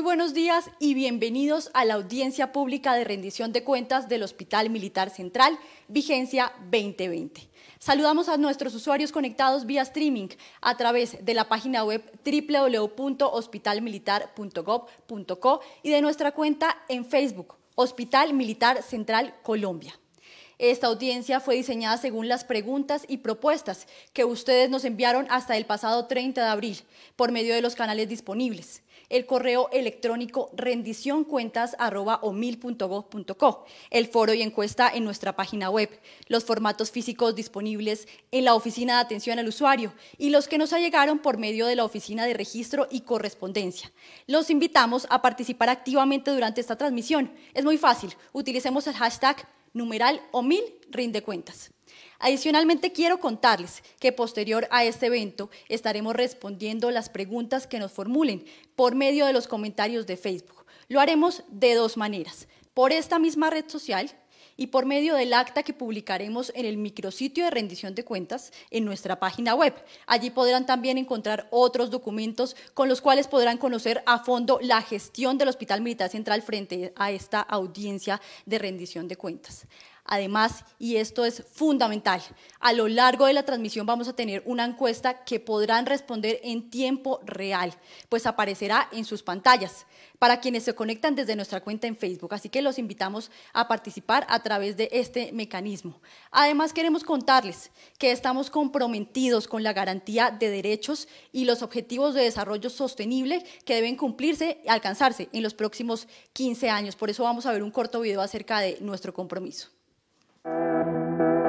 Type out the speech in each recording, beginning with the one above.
Muy buenos días y bienvenidos a la audiencia pública de rendición de cuentas del Hospital Militar Central, vigencia 2020. Saludamos a nuestros usuarios conectados vía streaming a través de la página web www.hospitalmilitar.gov.co y de nuestra cuenta en Facebook, Hospital Militar Central Colombia. Esta audiencia fue diseñada según las preguntas y propuestas que ustedes nos enviaron hasta el pasado 30 de abril por medio de los canales disponibles el correo electrónico rendicioncuentas.omil.gov.co, el foro y encuesta en nuestra página web, los formatos físicos disponibles en la oficina de atención al usuario y los que nos llegaron por medio de la oficina de registro y correspondencia. Los invitamos a participar activamente durante esta transmisión. Es muy fácil, utilicemos el hashtag numeral mil cuentas. Adicionalmente, quiero contarles que posterior a este evento estaremos respondiendo las preguntas que nos formulen por medio de los comentarios de Facebook. Lo haremos de dos maneras, por esta misma red social y por medio del acta que publicaremos en el micrositio de rendición de cuentas en nuestra página web. Allí podrán también encontrar otros documentos con los cuales podrán conocer a fondo la gestión del Hospital Militar Central frente a esta audiencia de rendición de cuentas. Además, y esto es fundamental, a lo largo de la transmisión vamos a tener una encuesta que podrán responder en tiempo real, pues aparecerá en sus pantallas para quienes se conectan desde nuestra cuenta en Facebook. Así que los invitamos a participar a través de este mecanismo. Además, queremos contarles que estamos comprometidos con la garantía de derechos y los objetivos de desarrollo sostenible que deben cumplirse y alcanzarse en los próximos 15 años. Por eso vamos a ver un corto video acerca de nuestro compromiso. Música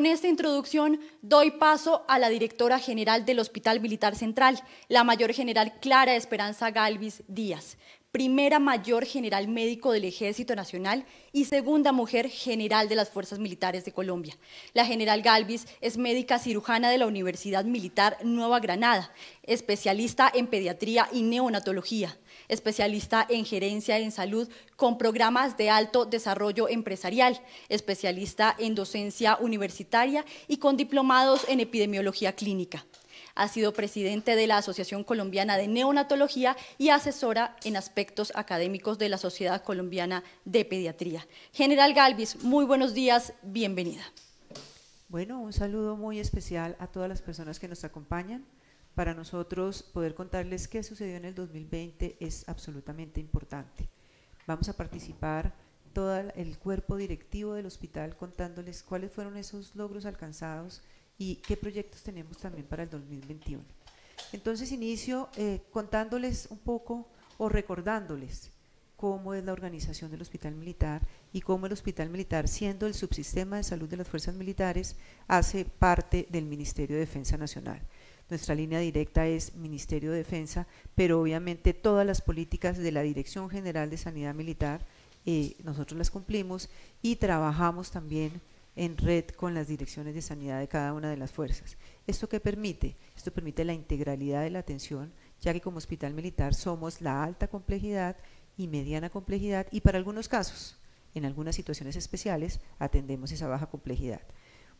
Con esta introducción doy paso a la directora general del Hospital Militar Central, la mayor general Clara Esperanza Galvis Díaz, primera mayor general médico del Ejército Nacional y segunda mujer general de las Fuerzas Militares de Colombia. La general Galvis es médica cirujana de la Universidad Militar Nueva Granada, especialista en pediatría y neonatología especialista en gerencia en salud con programas de alto desarrollo empresarial, especialista en docencia universitaria y con diplomados en epidemiología clínica. Ha sido presidente de la Asociación Colombiana de Neonatología y asesora en aspectos académicos de la Sociedad Colombiana de Pediatría. General Galvis, muy buenos días, bienvenida. Bueno, un saludo muy especial a todas las personas que nos acompañan para nosotros poder contarles qué sucedió en el 2020 es absolutamente importante. Vamos a participar todo el cuerpo directivo del hospital contándoles cuáles fueron esos logros alcanzados y qué proyectos tenemos también para el 2021. Entonces inicio eh, contándoles un poco o recordándoles cómo es la organización del Hospital Militar y cómo el Hospital Militar, siendo el subsistema de salud de las fuerzas militares, hace parte del Ministerio de Defensa Nacional. Nuestra línea directa es Ministerio de Defensa, pero obviamente todas las políticas de la Dirección General de Sanidad Militar eh, nosotros las cumplimos y trabajamos también en red con las direcciones de sanidad de cada una de las fuerzas. ¿Esto qué permite? Esto permite la integralidad de la atención, ya que como hospital militar somos la alta complejidad y mediana complejidad y para algunos casos, en algunas situaciones especiales, atendemos esa baja complejidad.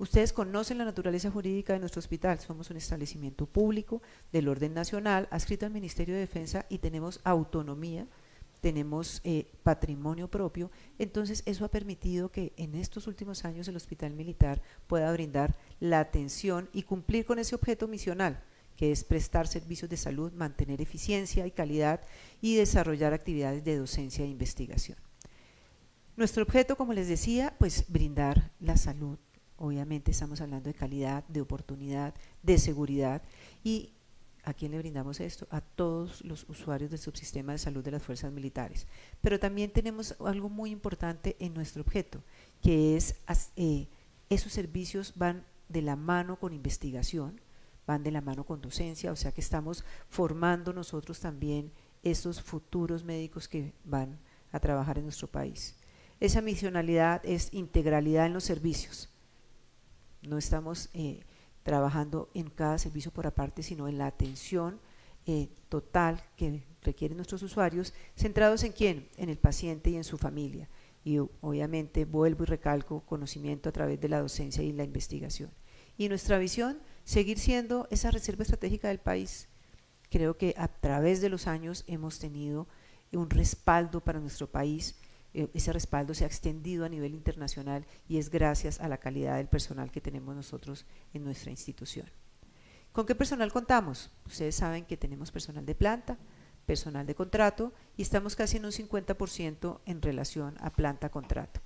Ustedes conocen la naturaleza jurídica de nuestro hospital. Somos un establecimiento público del orden nacional, adscrito al Ministerio de Defensa y tenemos autonomía, tenemos eh, patrimonio propio. Entonces, eso ha permitido que en estos últimos años el hospital militar pueda brindar la atención y cumplir con ese objeto misional que es prestar servicios de salud, mantener eficiencia y calidad y desarrollar actividades de docencia e investigación. Nuestro objeto, como les decía, pues brindar la salud Obviamente estamos hablando de calidad, de oportunidad, de seguridad y ¿A quién le brindamos esto? A todos los usuarios del subsistema de salud de las fuerzas militares. Pero también tenemos algo muy importante en nuestro objeto, que es eh, esos servicios van de la mano con investigación, van de la mano con docencia, o sea que estamos formando nosotros también esos futuros médicos que van a trabajar en nuestro país. Esa misionalidad es integralidad en los servicios. No estamos eh, trabajando en cada servicio por aparte, sino en la atención eh, total que requieren nuestros usuarios, centrados en quién, en el paciente y en su familia. Y obviamente vuelvo y recalco conocimiento a través de la docencia y la investigación. Y nuestra visión, seguir siendo esa reserva estratégica del país. Creo que a través de los años hemos tenido un respaldo para nuestro país eh, ese respaldo se ha extendido a nivel internacional y es gracias a la calidad del personal que tenemos nosotros en nuestra institución. ¿Con qué personal contamos? Ustedes saben que tenemos personal de planta, personal de contrato y estamos casi en un 50% en relación a planta-contrato.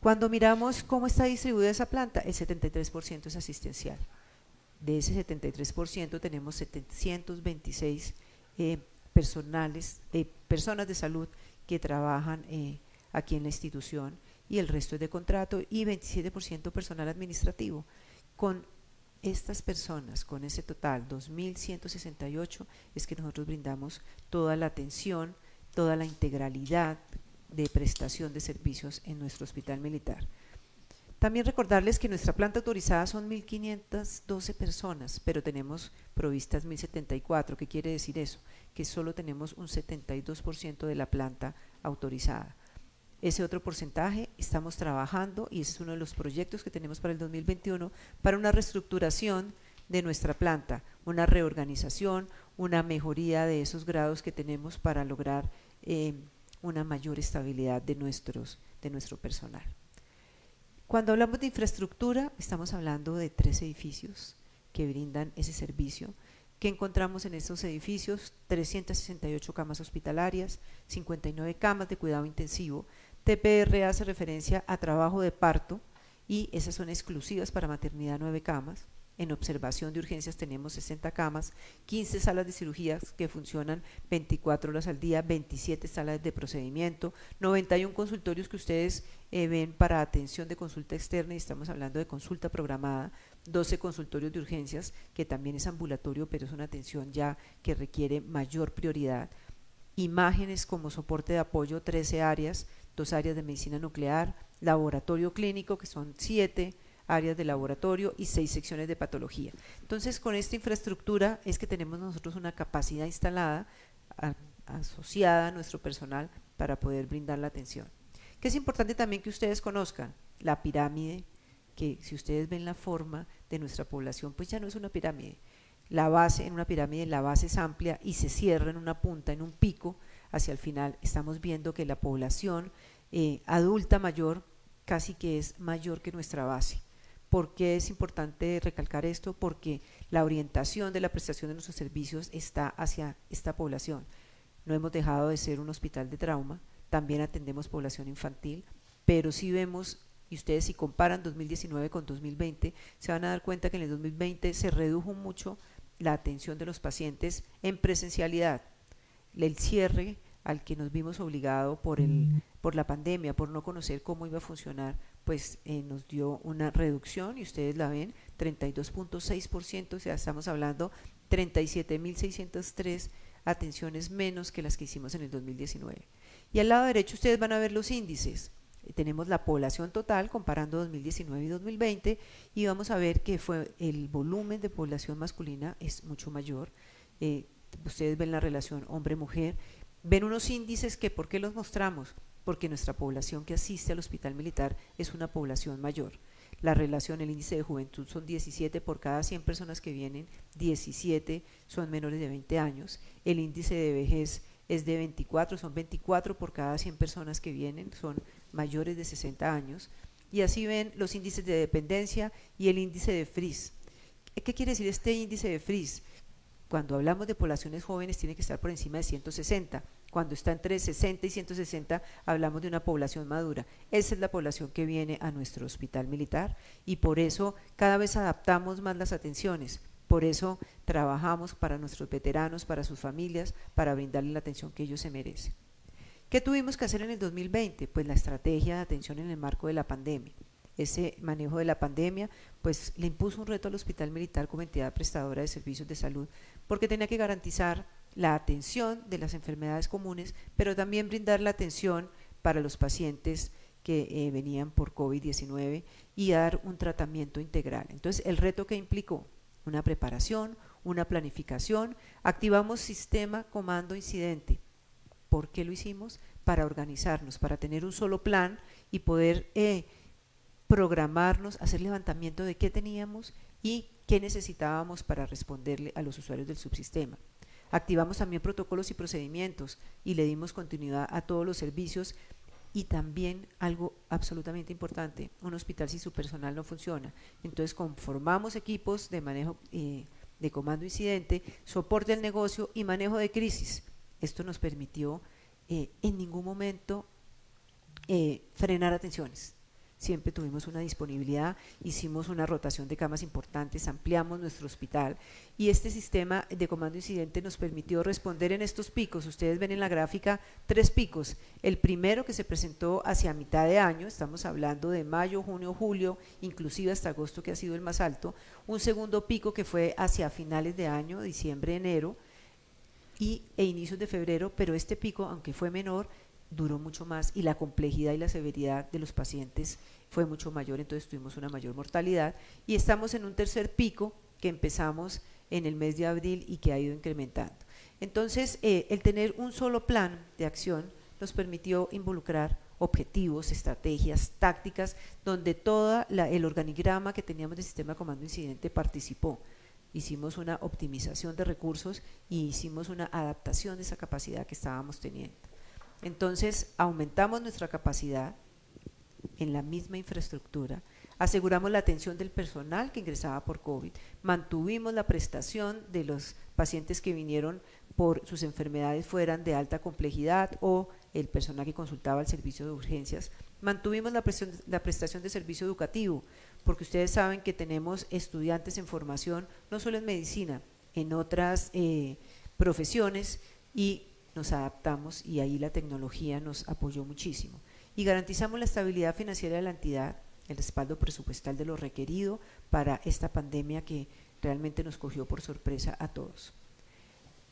Cuando miramos cómo está distribuida esa planta, el 73% es asistencial. De ese 73% tenemos 726 eh, personales, eh, personas de salud que trabajan eh, aquí en la institución y el resto es de contrato y 27% personal administrativo. Con estas personas, con ese total 2.168, es que nosotros brindamos toda la atención, toda la integralidad de prestación de servicios en nuestro hospital militar. También recordarles que nuestra planta autorizada son 1.512 personas, pero tenemos provistas 1.074. ¿Qué quiere decir eso? Que solo tenemos un 72% de la planta autorizada. Ese otro porcentaje estamos trabajando y es uno de los proyectos que tenemos para el 2021 para una reestructuración de nuestra planta, una reorganización, una mejoría de esos grados que tenemos para lograr eh, una mayor estabilidad de, nuestros, de nuestro personal. Cuando hablamos de infraestructura, estamos hablando de tres edificios que brindan ese servicio, que encontramos en estos edificios 368 camas hospitalarias, 59 camas de cuidado intensivo, TPR hace referencia a trabajo de parto y esas son exclusivas para maternidad nueve camas. En observación de urgencias tenemos 60 camas, 15 salas de cirugías que funcionan 24 horas al día, 27 salas de procedimiento, 91 consultorios que ustedes eh, ven para atención de consulta externa y estamos hablando de consulta programada, 12 consultorios de urgencias que también es ambulatorio pero es una atención ya que requiere mayor prioridad, imágenes como soporte de apoyo, 13 áreas, dos áreas de medicina nuclear, laboratorio clínico, que son siete áreas de laboratorio y seis secciones de patología. Entonces, con esta infraestructura es que tenemos nosotros una capacidad instalada asociada a nuestro personal para poder brindar la atención. Que es importante también que ustedes conozcan la pirámide, que si ustedes ven la forma de nuestra población, pues ya no es una pirámide. La base en una pirámide, la base es amplia y se cierra en una punta, en un pico, hacia el final estamos viendo que la población eh, adulta mayor casi que es mayor que nuestra base. ¿Por qué es importante recalcar esto? Porque la orientación de la prestación de nuestros servicios está hacia esta población. No hemos dejado de ser un hospital de trauma, también atendemos población infantil, pero si vemos, y ustedes si comparan 2019 con 2020, se van a dar cuenta que en el 2020 se redujo mucho la atención de los pacientes en presencialidad. El cierre al que nos vimos obligados por, el, mm. por la pandemia, por no conocer cómo iba a funcionar, pues eh, nos dio una reducción y ustedes la ven, 32.6%, o sea, estamos hablando 37.603 atenciones menos que las que hicimos en el 2019. Y al lado derecho ustedes van a ver los índices. Eh, tenemos la población total comparando 2019 y 2020 y vamos a ver que fue el volumen de población masculina es mucho mayor. Eh, ustedes ven la relación hombre-mujer, ven unos índices que, ¿por qué los mostramos? Porque nuestra población que asiste al hospital militar es una población mayor. La relación, el índice de juventud son 17 por cada 100 personas que vienen, 17 son menores de 20 años. El índice de vejez es de 24, son 24 por cada 100 personas que vienen, son mayores de 60 años. Y así ven los índices de dependencia y el índice de FRIS. ¿Qué quiere decir este índice de FRIS? Cuando hablamos de poblaciones jóvenes tiene que estar por encima de 160. Cuando está entre 60 y 160 hablamos de una población madura. Esa es la población que viene a nuestro hospital militar y por eso cada vez adaptamos más las atenciones. Por eso trabajamos para nuestros veteranos, para sus familias, para brindarles la atención que ellos se merecen. ¿Qué tuvimos que hacer en el 2020? Pues la estrategia de atención en el marco de la pandemia. Ese manejo de la pandemia, pues le impuso un reto al Hospital Militar como entidad prestadora de servicios de salud porque tenía que garantizar la atención de las enfermedades comunes, pero también brindar la atención para los pacientes que eh, venían por COVID-19 y dar un tratamiento integral. Entonces, el reto que implicó una preparación, una planificación, activamos sistema comando incidente. ¿Por qué lo hicimos? Para organizarnos, para tener un solo plan y poder eh, programarnos, hacer levantamiento de qué teníamos, y qué necesitábamos para responderle a los usuarios del subsistema. Activamos también protocolos y procedimientos y le dimos continuidad a todos los servicios y también algo absolutamente importante, un hospital si su personal no funciona. Entonces conformamos equipos de manejo eh, de comando incidente, soporte del negocio y manejo de crisis. Esto nos permitió eh, en ningún momento eh, frenar atenciones siempre tuvimos una disponibilidad, hicimos una rotación de camas importantes, ampliamos nuestro hospital y este sistema de comando incidente nos permitió responder en estos picos. Ustedes ven en la gráfica tres picos. El primero que se presentó hacia mitad de año, estamos hablando de mayo, junio, julio, inclusive hasta agosto que ha sido el más alto. Un segundo pico que fue hacia finales de año, diciembre, enero y, e inicios de febrero, pero este pico, aunque fue menor, duró mucho más y la complejidad y la severidad de los pacientes fue mucho mayor, entonces tuvimos una mayor mortalidad y estamos en un tercer pico que empezamos en el mes de abril y que ha ido incrementando. Entonces, eh, el tener un solo plan de acción nos permitió involucrar objetivos, estrategias, tácticas, donde todo el organigrama que teníamos del sistema de comando incidente participó. Hicimos una optimización de recursos y e hicimos una adaptación de esa capacidad que estábamos teniendo. Entonces, aumentamos nuestra capacidad en la misma infraestructura. Aseguramos la atención del personal que ingresaba por COVID. Mantuvimos la prestación de los pacientes que vinieron por sus enfermedades fueran de alta complejidad o el personal que consultaba el servicio de urgencias. Mantuvimos la, prestación de servicio educativo, porque ustedes saben que tenemos estudiantes en formación, no solo en medicina, en otras eh, profesiones, y nos adaptamos y ahí la tecnología nos apoyó muchísimo y garantizamos la estabilidad financiera de la entidad, el respaldo presupuestal de lo requerido para esta pandemia que realmente nos cogió por sorpresa a todos.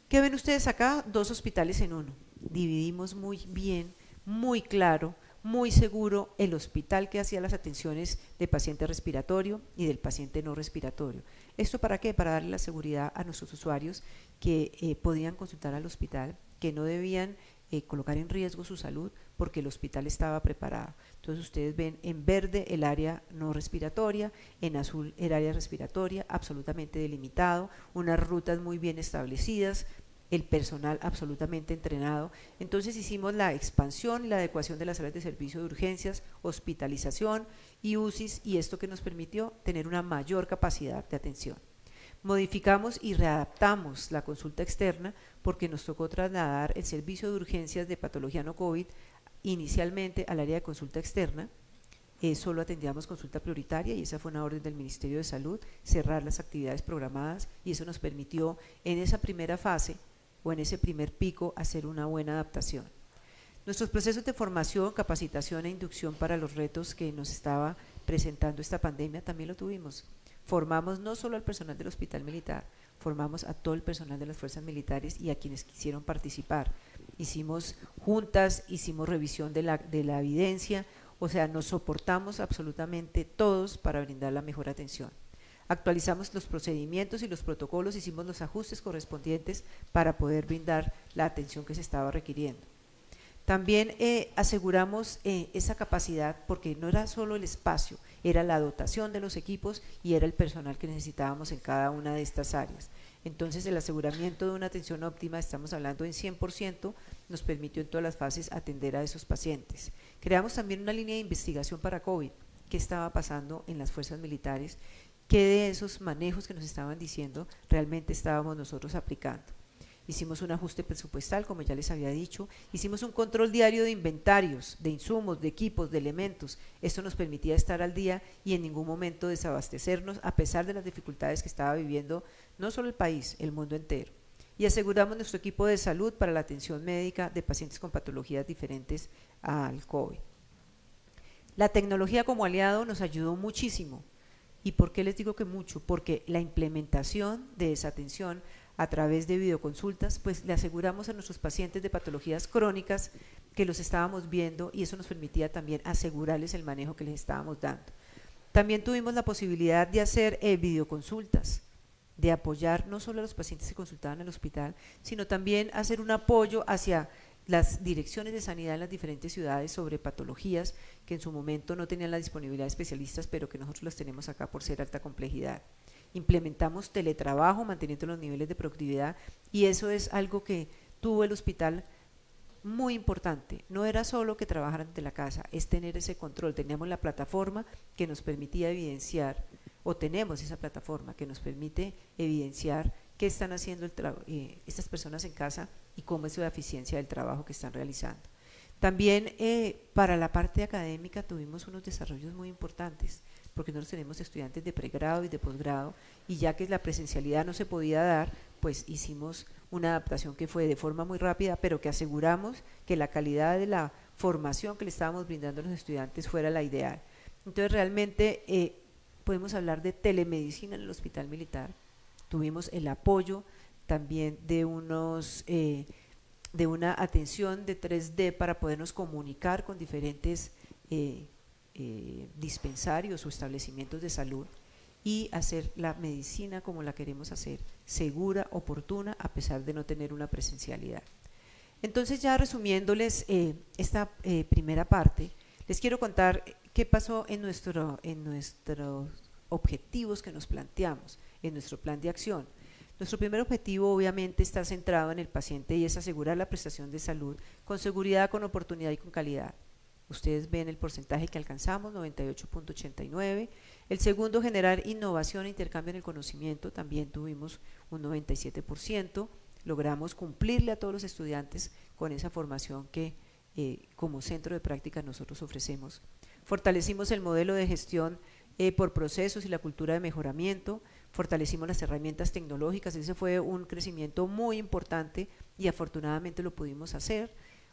¿Qué ven ustedes acá? Dos hospitales en uno. Dividimos muy bien, muy claro, muy seguro el hospital que hacía las atenciones de paciente respiratorio y del paciente no respiratorio. ¿Esto para qué? Para darle la seguridad a nuestros usuarios que eh, podían consultar al hospital, que no debían eh, colocar en riesgo su salud porque el hospital estaba preparado. Entonces ustedes ven en verde el área no respiratoria, en azul el área respiratoria, absolutamente delimitado, unas rutas muy bien establecidas, el personal absolutamente entrenado. Entonces hicimos la expansión la adecuación de las áreas de servicio de urgencias, hospitalización y UCIs y esto que nos permitió tener una mayor capacidad de atención. Modificamos y readaptamos la consulta externa porque nos tocó trasladar el servicio de urgencias de patología no COVID inicialmente al área de consulta externa. solo atendíamos consulta prioritaria y esa fue una orden del Ministerio de Salud, cerrar las actividades programadas y eso nos permitió en esa primera fase o en ese primer pico hacer una buena adaptación. Nuestros procesos de formación, capacitación e inducción para los retos que nos estaba presentando esta pandemia también lo tuvimos. Formamos no solo al personal del hospital militar, formamos a todo el personal de las fuerzas militares y a quienes quisieron participar. Hicimos juntas, hicimos revisión de la, de la evidencia, o sea, nos soportamos absolutamente todos para brindar la mejor atención. Actualizamos los procedimientos y los protocolos, hicimos los ajustes correspondientes para poder brindar la atención que se estaba requiriendo. También eh, aseguramos eh, esa capacidad porque no era solo el espacio, era la dotación de los equipos y era el personal que necesitábamos en cada una de estas áreas. Entonces el aseguramiento de una atención óptima, estamos hablando en 100%, nos permitió en todas las fases atender a esos pacientes. Creamos también una línea de investigación para COVID, que estaba pasando en las fuerzas militares, qué de esos manejos que nos estaban diciendo realmente estábamos nosotros aplicando hicimos un ajuste presupuestal, como ya les había dicho, hicimos un control diario de inventarios, de insumos, de equipos, de elementos. eso nos permitía estar al día y en ningún momento desabastecernos, a pesar de las dificultades que estaba viviendo no solo el país, el mundo entero. Y aseguramos nuestro equipo de salud para la atención médica de pacientes con patologías diferentes al COVID. La tecnología como aliado nos ayudó muchísimo. ¿Y por qué les digo que mucho? Porque la implementación de esa atención a través de videoconsultas, pues le aseguramos a nuestros pacientes de patologías crónicas que los estábamos viendo y eso nos permitía también asegurarles el manejo que les estábamos dando. También tuvimos la posibilidad de hacer eh, videoconsultas, de apoyar no solo a los pacientes que consultaban en el hospital, sino también hacer un apoyo hacia las direcciones de sanidad en las diferentes ciudades sobre patologías que en su momento no tenían la disponibilidad de especialistas, pero que nosotros las tenemos acá por ser alta complejidad implementamos teletrabajo manteniendo los niveles de productividad y eso es algo que tuvo el hospital muy importante. No era solo que trabajaran desde la casa, es tener ese control. Teníamos la plataforma que nos permitía evidenciar, o tenemos esa plataforma que nos permite evidenciar qué están haciendo eh, estas personas en casa y cómo es su eficiencia del trabajo que están realizando. También eh, para la parte académica tuvimos unos desarrollos muy importantes porque nosotros tenemos estudiantes de pregrado y de posgrado, y ya que la presencialidad no se podía dar, pues hicimos una adaptación que fue de forma muy rápida, pero que aseguramos que la calidad de la formación que le estábamos brindando a los estudiantes fuera la ideal. Entonces realmente eh, podemos hablar de telemedicina en el hospital militar. Tuvimos el apoyo también de unos... Eh, de una atención de 3D para podernos comunicar con diferentes eh, eh, dispensarios o establecimientos de salud y hacer la medicina como la queremos hacer, segura, oportuna, a pesar de no tener una presencialidad. Entonces ya resumiéndoles eh, esta eh, primera parte, les quiero contar qué pasó en, nuestro, en nuestros objetivos que nos planteamos, en nuestro plan de acción. Nuestro primer objetivo obviamente está centrado en el paciente y es asegurar la prestación de salud con seguridad, con oportunidad y con calidad. Ustedes ven el porcentaje que alcanzamos, 98.89. El segundo, generar innovación e intercambio en el conocimiento, también tuvimos un 97%. Logramos cumplirle a todos los estudiantes con esa formación que eh, como centro de práctica nosotros ofrecemos. Fortalecimos el modelo de gestión eh, por procesos y la cultura de mejoramiento, fortalecimos las herramientas tecnológicas, ese fue un crecimiento muy importante y afortunadamente lo pudimos hacer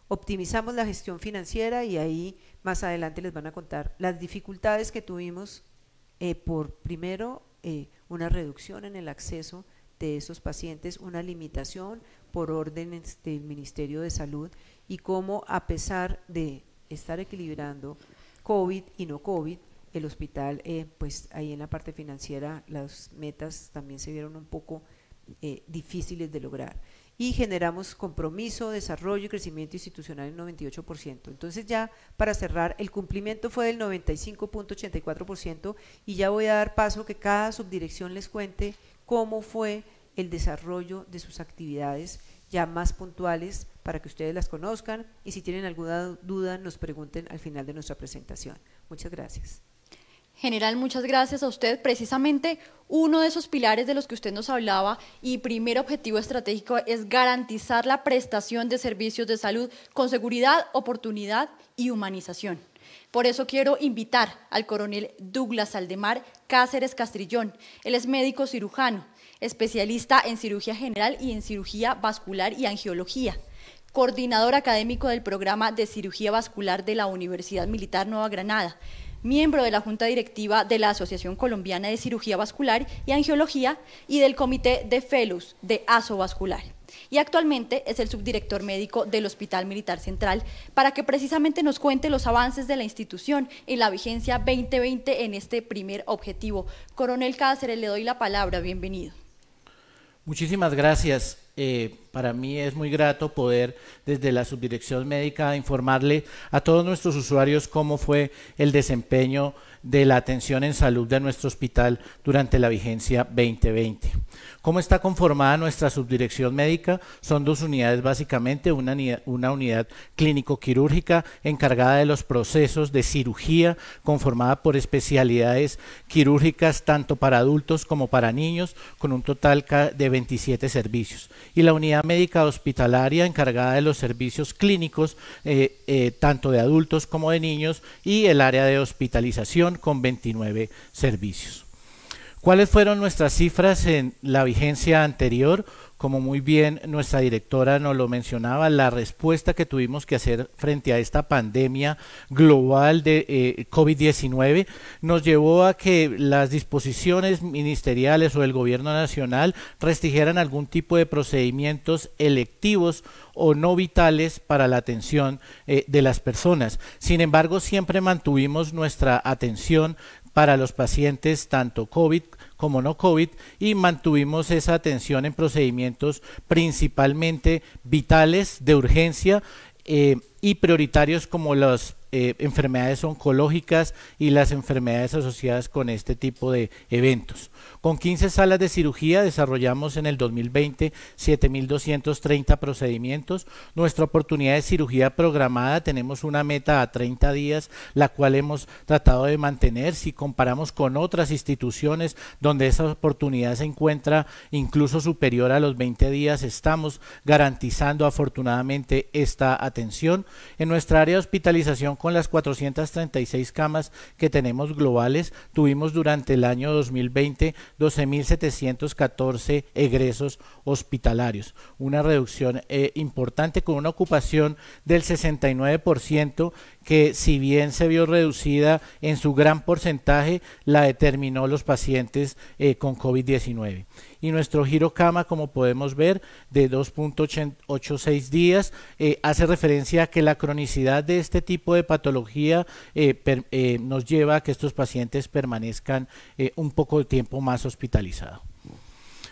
optimizamos la gestión financiera y ahí más adelante les van a contar las dificultades que tuvimos eh, por primero eh, una reducción en el acceso de esos pacientes, una limitación por órdenes del Ministerio de Salud y cómo a pesar de estar equilibrando COVID y no COVID, el hospital, eh, pues ahí en la parte financiera las metas también se vieron un poco difíciles de lograr y generamos compromiso, desarrollo y crecimiento institucional en 98%. Entonces ya para cerrar, el cumplimiento fue del 95.84% y ya voy a dar paso que cada subdirección les cuente cómo fue el desarrollo de sus actividades ya más puntuales para que ustedes las conozcan y si tienen alguna duda nos pregunten al final de nuestra presentación. Muchas gracias. General, muchas gracias a usted. Precisamente uno de esos pilares de los que usted nos hablaba y primer objetivo estratégico es garantizar la prestación de servicios de salud con seguridad, oportunidad y humanización. Por eso quiero invitar al coronel Douglas Aldemar Cáceres Castrillón. Él es médico cirujano, especialista en cirugía general y en cirugía vascular y angiología coordinador académico del programa de cirugía vascular de la Universidad Militar Nueva Granada, miembro de la Junta Directiva de la Asociación Colombiana de Cirugía Vascular y Angiología y del Comité de Felus de ASO Vascular. Y actualmente es el subdirector médico del Hospital Militar Central para que precisamente nos cuente los avances de la institución en la vigencia 2020 en este primer objetivo. Coronel Cáceres, le doy la palabra, bienvenido. Muchísimas gracias. Eh, para mí es muy grato poder desde la subdirección médica informarle a todos nuestros usuarios cómo fue el desempeño de la atención en salud de nuestro hospital durante la vigencia 2020. ¿Cómo está conformada nuestra subdirección médica? Son dos unidades básicamente, una, una unidad clínico-quirúrgica encargada de los procesos de cirugía, conformada por especialidades quirúrgicas tanto para adultos como para niños, con un total de 27 servicios. Y la unidad médica hospitalaria encargada de los servicios clínicos, eh, eh, tanto de adultos como de niños, y el área de hospitalización con 29 servicios. ¿Cuáles fueron nuestras cifras en la vigencia anterior? como muy bien nuestra directora nos lo mencionaba, la respuesta que tuvimos que hacer frente a esta pandemia global de eh, COVID-19 nos llevó a que las disposiciones ministeriales o del gobierno nacional restringieran algún tipo de procedimientos electivos o no vitales para la atención eh, de las personas. Sin embargo, siempre mantuvimos nuestra atención para los pacientes tanto COVID como no COVID y mantuvimos esa atención en procedimientos principalmente vitales, de urgencia eh, y prioritarios como las eh, enfermedades oncológicas y las enfermedades asociadas con este tipo de eventos. Con 15 salas de cirugía desarrollamos en el 2020 7.230 procedimientos. Nuestra oportunidad de cirugía programada tenemos una meta a 30 días, la cual hemos tratado de mantener. Si comparamos con otras instituciones donde esa oportunidad se encuentra incluso superior a los 20 días, estamos garantizando afortunadamente esta atención. En nuestra área de hospitalización con las 436 camas que tenemos globales, tuvimos durante el año 2020 12.714 egresos hospitalarios, una reducción eh, importante con una ocupación del 69% que si bien se vio reducida en su gran porcentaje, la determinó los pacientes eh, con COVID-19 y nuestro giro cama, como podemos ver, de 2.86 días, eh, hace referencia a que la cronicidad de este tipo de patología eh, eh, nos lleva a que estos pacientes permanezcan un poco de tiempo más hospitalizados.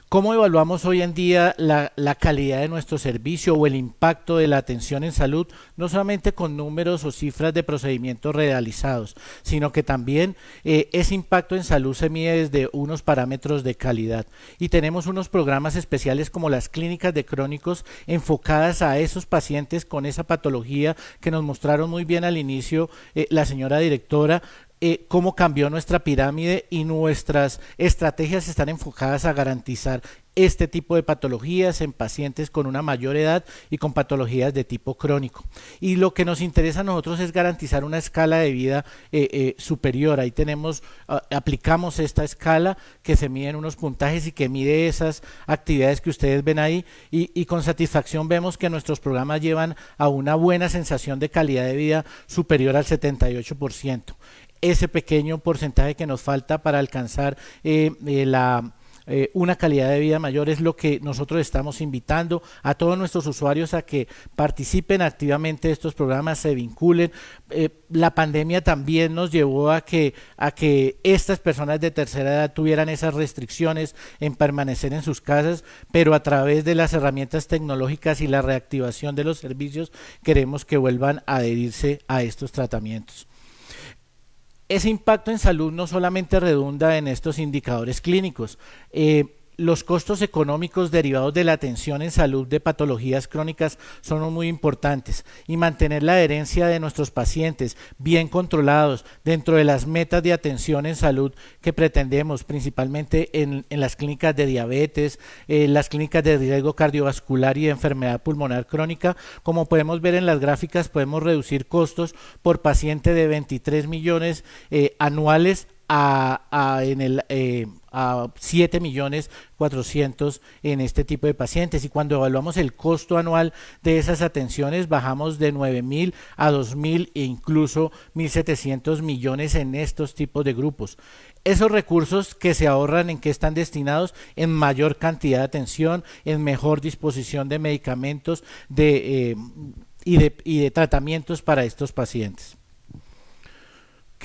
¿Cómo evaluamos hoy en día la, calidad de nuestro servicio o el impacto de la atención en salud, no solamente con números o cifras de procedimientos realizados, sino que también eh, ese impacto en salud se mide desde unos parámetros de calidad? Y tenemos unos programas especiales como las clínicas de crónicos enfocadas a esos pacientes con esa patología que nos mostraron muy bien al inicio eh, la señora directora, eh, cómo cambió nuestra pirámide y nuestras estrategias están enfocadas a garantizar este tipo de patologías en pacientes con una mayor edad y con patologías de tipo crónico. Y lo que nos interesa a nosotros es garantizar una escala de vida eh, eh, superior. Ahí tenemos, ah, aplicamos esta escala que se mide en unos puntajes y que mide esas actividades que ustedes ven ahí. y con satisfacción vemos que nuestros programas llevan a una buena sensación de calidad de vida superior al 78% ese pequeño porcentaje que nos falta para alcanzar eh, eh, eh, una calidad de vida mayor es lo que nosotros estamos invitando a todos nuestros usuarios a que participen activamente de estos programas, se vinculen. la pandemia también nos llevó a que estas personas de tercera edad tuvieran esas restricciones en permanecer en sus casas, pero a través de las herramientas tecnológicas y la reactivación de los servicios queremos que vuelvan a adherirse a estos tratamientos. Ese impacto en salud no solamente redunda en estos indicadores clínicos, eh, los costos económicos derivados de la atención en salud de patologías crónicas son muy importantes y mantener la adherencia de nuestros pacientes bien controlados dentro de las metas de atención en salud que pretendemos principalmente en, las clínicas de diabetes, en eh, las clínicas de riesgo cardiovascular y de enfermedad pulmonar crónica. Como podemos ver en las gráficas, podemos reducir costos por paciente de 23 millones eh, anuales a, a, en el, eh, a 7 millones cuatrocientos en este tipo de pacientes. Y cuando evaluamos el costo anual de esas atenciones, bajamos de nueve mil a dos mil e incluso 1.700 millones en estos tipos de grupos. Esos recursos que se ahorran, ¿en que están destinados? En mayor cantidad de atención, en mejor disposición de medicamentos de, eh, y, de, y de tratamientos para estos pacientes.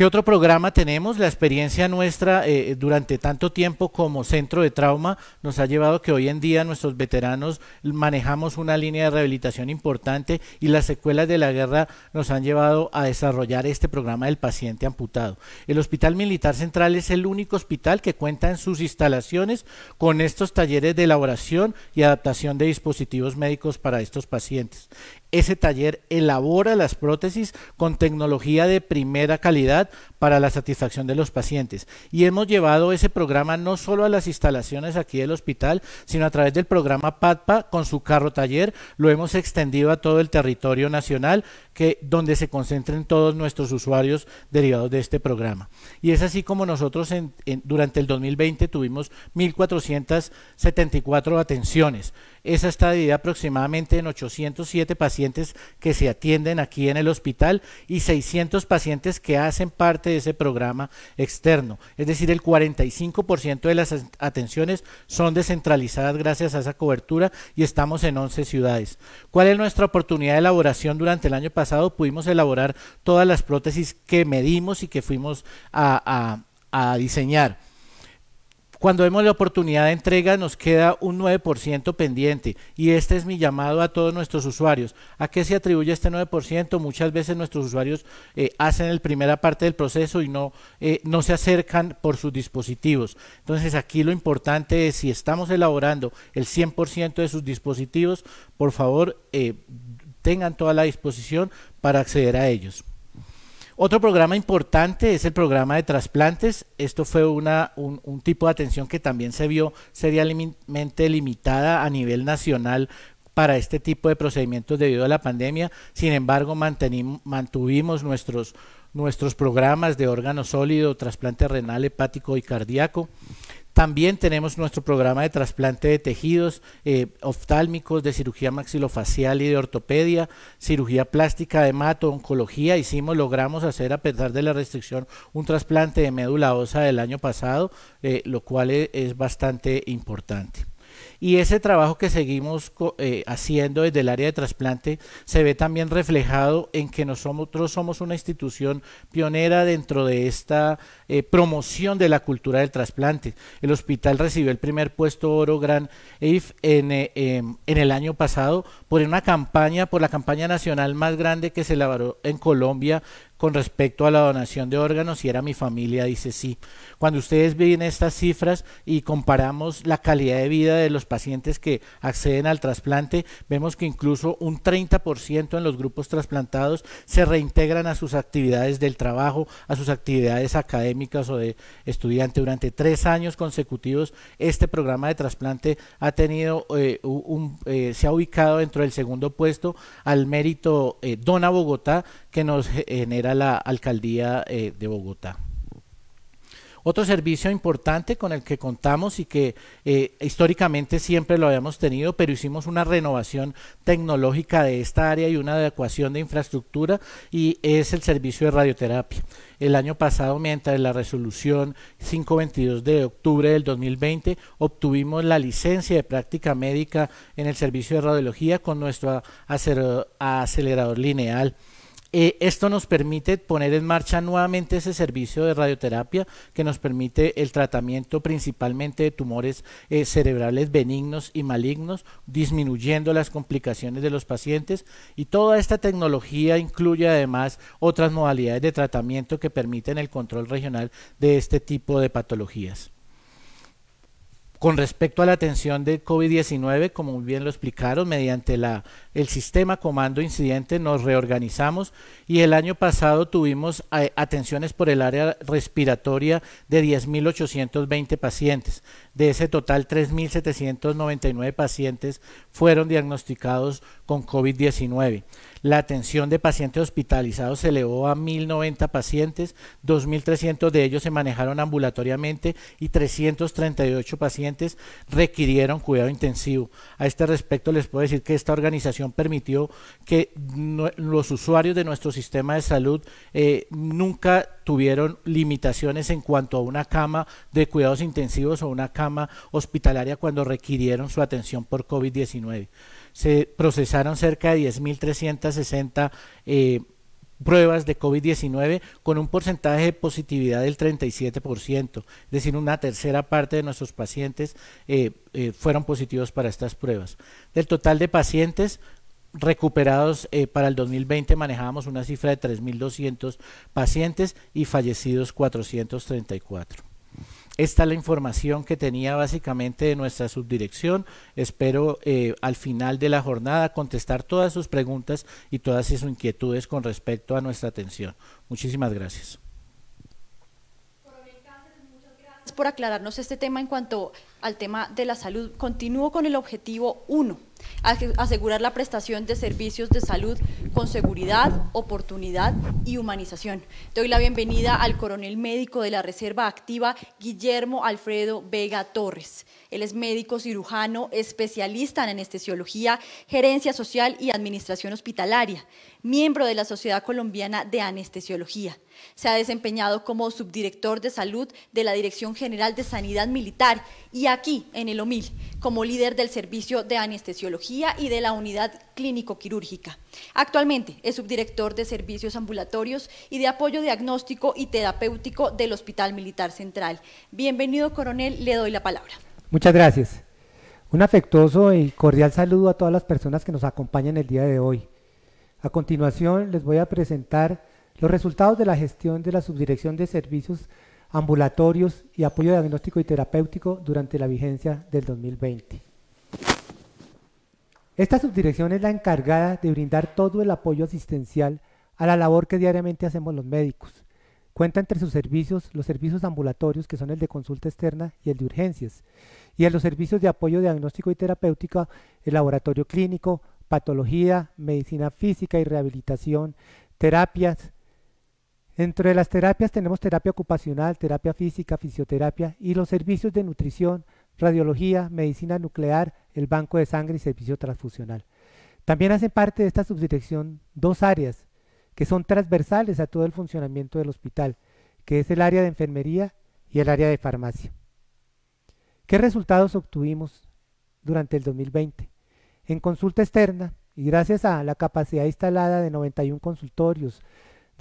¿Qué otro programa tenemos? La experiencia nuestra eh, eh, durante tanto tiempo como centro de trauma nos ha llevado que hoy en día nuestros veteranos manejamos una línea de rehabilitación importante y las secuelas de la guerra nos han llevado a desarrollar este programa del paciente amputado. El Hospital Militar Central es el único hospital que cuenta en sus instalaciones con estos talleres de elaboración y adaptación de dispositivos médicos para estos pacientes. Ese taller elabora las prótesis con tecnología de primera calidad para la satisfacción de los pacientes. Y hemos llevado ese programa no solo a las instalaciones aquí del hospital, sino a través del programa PADPA con su carro taller. Lo hemos extendido a todo el territorio nacional donde se concentren todos nuestros usuarios derivados de este programa. Y es así como nosotros durante el 2020 tuvimos 1.474 atenciones. Esa está dividida aproximadamente en 807 pacientes que se atienden aquí en el hospital y 600 pacientes que hacen parte de ese programa externo. Es decir, el 45% de las atenciones son descentralizadas gracias a esa cobertura y estamos en 11 ciudades. ¿Cuál es nuestra oportunidad de elaboración durante el año pasado? pasado pudimos elaborar todas las prótesis que medimos y que fuimos a, diseñar. Cuando vemos la oportunidad de entrega nos queda un 9% pendiente y este es mi llamado a todos nuestros usuarios. ¿A qué se atribuye este 9%? Muchas veces nuestros usuarios eh, hacen la primera parte del proceso y no, eh, no se acercan por sus dispositivos. Entonces aquí lo importante es si estamos elaborando el 100% de sus dispositivos, por favor... Eh, tengan toda la disposición para acceder a ellos. Otro programa importante es el programa de trasplantes. Esto fue una, un, tipo de atención que también se vio seriamente limitada a nivel nacional para este tipo de procedimientos debido a la pandemia. Sin embargo, mantuvimos nuestros, nuestros programas de órgano sólido, trasplante renal, hepático y cardíaco. También tenemos nuestro programa de trasplante de tejidos eh, oftálmicos, de cirugía maxilofacial y de ortopedia, cirugía plástica, de mato, oncología. Hicimos, logramos hacer, a pesar de la restricción, un trasplante de médula osa del año pasado, eh, lo cual e, es bastante importante. Y ese trabajo que seguimos eh, haciendo desde el área de trasplante se ve también reflejado en que nosotros somos una institución pionera dentro de esta eh, promoción de la cultura del trasplante. El hospital recibió el primer puesto oro Gran EIF en, eh, em, en el año pasado por una campaña, por la campaña nacional más grande que se elaboró en Colombia con respecto a la donación de órganos y era mi familia, dice sí. Cuando ustedes ven estas cifras y comparamos la calidad de vida de los pacientes que acceden al trasplante, vemos que incluso un 30% en los grupos trasplantados se reintegran a sus actividades del trabajo, a sus actividades académicas o de estudiante. Durante tres años consecutivos, este programa de trasplante ha tenido eh, un, eh, se ha ubicado dentro del segundo puesto al mérito eh, Dona Bogotá que nos genera la alcaldía eh, de Bogotá. Otro servicio importante con el que contamos y que eh, históricamente siempre lo habíamos tenido, pero hicimos una renovación tecnológica de esta área y una adecuación de infraestructura y es el servicio de radioterapia. El año pasado, mientras la resolución 522 de octubre del 2020, obtuvimos la licencia de práctica médica en el servicio de radiología con nuestro acelerador lineal. Eh, esto nos permite poner en marcha nuevamente ese servicio de radioterapia que nos permite el tratamiento principalmente de tumores eh, cerebrales benignos y malignos, disminuyendo las complicaciones de los pacientes. Y toda esta tecnología incluye además otras modalidades de tratamiento que permiten el control regional de este tipo de patologías. Con respecto a la atención de COVID-19, como bien lo explicaron, mediante la, el sistema comando incidente nos reorganizamos y el año pasado tuvimos eh, atenciones por el área respiratoria de 10.820 pacientes. De ese total, 3.799 pacientes fueron diagnosticados con COVID-19. La atención de pacientes hospitalizados se elevó a 1.090 pacientes, 2.300 de ellos se manejaron ambulatoriamente y 338 pacientes requirieron cuidado intensivo. A este respecto les puedo decir que esta organización permitió que los usuarios de nuestro sistema de salud eh, nunca tuvieron limitaciones en cuanto a una cama de cuidados intensivos o una cama hospitalaria cuando requirieron su atención por COVID-19. Se procesaron cerca de 10.360 eh, pruebas de COVID-19 con un porcentaje de positividad del 37%, es decir, una tercera parte de nuestros pacientes eh, eh, fueron positivos para estas pruebas. Del total de pacientes recuperados para el 2020 manejábamos una cifra de 3.200 pacientes y fallecidos 434. Esta es la información que tenía básicamente de nuestra subdirección. Espero eh, al final de la jornada contestar todas sus preguntas y todas sus inquietudes con respecto a nuestra atención. Muchísimas gracias. Por aclararnos este tema en cuanto al tema de la salud, continúo con el objetivo 1 asegurar la prestación de servicios de salud con seguridad, oportunidad y humanización. Doy la bienvenida al coronel médico de la Reserva Activa, Guillermo Alfredo Vega Torres. Él es médico cirujano, especialista en anestesiología, gerencia social y administración hospitalaria, miembro de la Sociedad Colombiana de Anestesiología. Se ha desempeñado como subdirector de salud de la Dirección General de Sanidad Militar y aquí en el OMIL como líder del Servicio de Anestesiología y de la Unidad Clínico-Quirúrgica. Actualmente es subdirector de Servicios Ambulatorios y de Apoyo Diagnóstico y Terapéutico del Hospital Militar Central. Bienvenido, coronel, le doy la palabra. Muchas gracias. Un afectuoso y cordial saludo a todas las personas que nos acompañan el día de hoy. A continuación les voy a presentar los resultados de la gestión de la Subdirección de Servicios ambulatorios y apoyo diagnóstico y terapéutico durante la vigencia del 2020. Esta subdirección es la encargada de brindar todo el apoyo asistencial a la labor que diariamente hacemos los médicos. Cuenta entre sus servicios los servicios ambulatorios, que son el de consulta externa y el de urgencias, y en los servicios de apoyo diagnóstico y terapéutico, el laboratorio clínico, patología, medicina física y rehabilitación, terapias, entre las terapias tenemos terapia ocupacional, terapia física, fisioterapia y los servicios de nutrición, radiología, medicina nuclear, el banco de sangre y servicio transfusional. También hacen parte de esta subdirección dos áreas que son transversales a todo el funcionamiento del hospital, que es el área de enfermería y el área de farmacia. ¿Qué resultados obtuvimos durante el 2020? En consulta externa, y gracias a la capacidad instalada de 91 consultorios,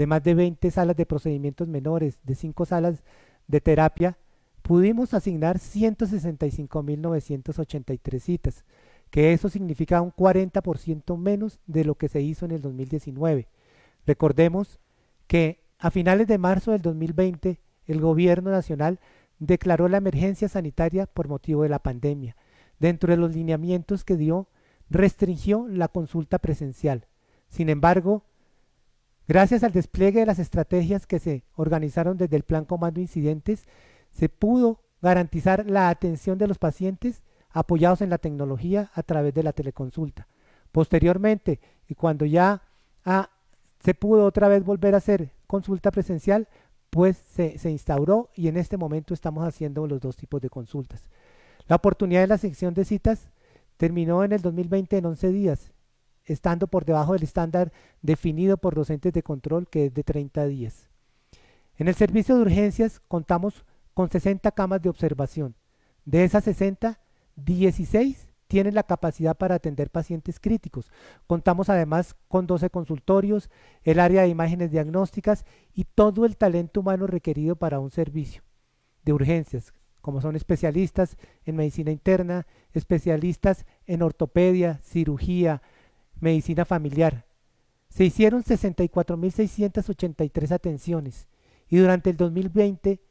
de más de 20 salas de procedimientos menores, de 5 salas de terapia, pudimos asignar 165.983 citas, que eso significa un 40% menos de lo que se hizo en el 2019. Recordemos que a finales de marzo del 2020 el gobierno nacional declaró la emergencia sanitaria por motivo de la pandemia. Dentro de los lineamientos que dio, restringió la consulta presencial. Sin embargo, Gracias al despliegue de las estrategias que se organizaron desde el Plan Comando Incidentes, se pudo garantizar la atención de los pacientes apoyados en la tecnología a través de la teleconsulta. Posteriormente, y cuando ya ah, se pudo otra vez volver a hacer consulta presencial, pues se, se, instauró y en este momento estamos haciendo los dos tipos de consultas. La oportunidad de la sección de citas terminó en el 2020 en 11 días estando por debajo del estándar definido por docentes de control que es de 30 días. En el servicio de urgencias contamos con 60 camas de observación. De esas 60, 16 tienen la capacidad para atender pacientes críticos. Contamos además con 12 consultorios, el área de imágenes diagnósticas y todo el talento humano requerido para un servicio de urgencias, como son especialistas en medicina interna, especialistas en ortopedia, cirugía, medicina familiar. Se hicieron 64.683 atenciones y durante el 2020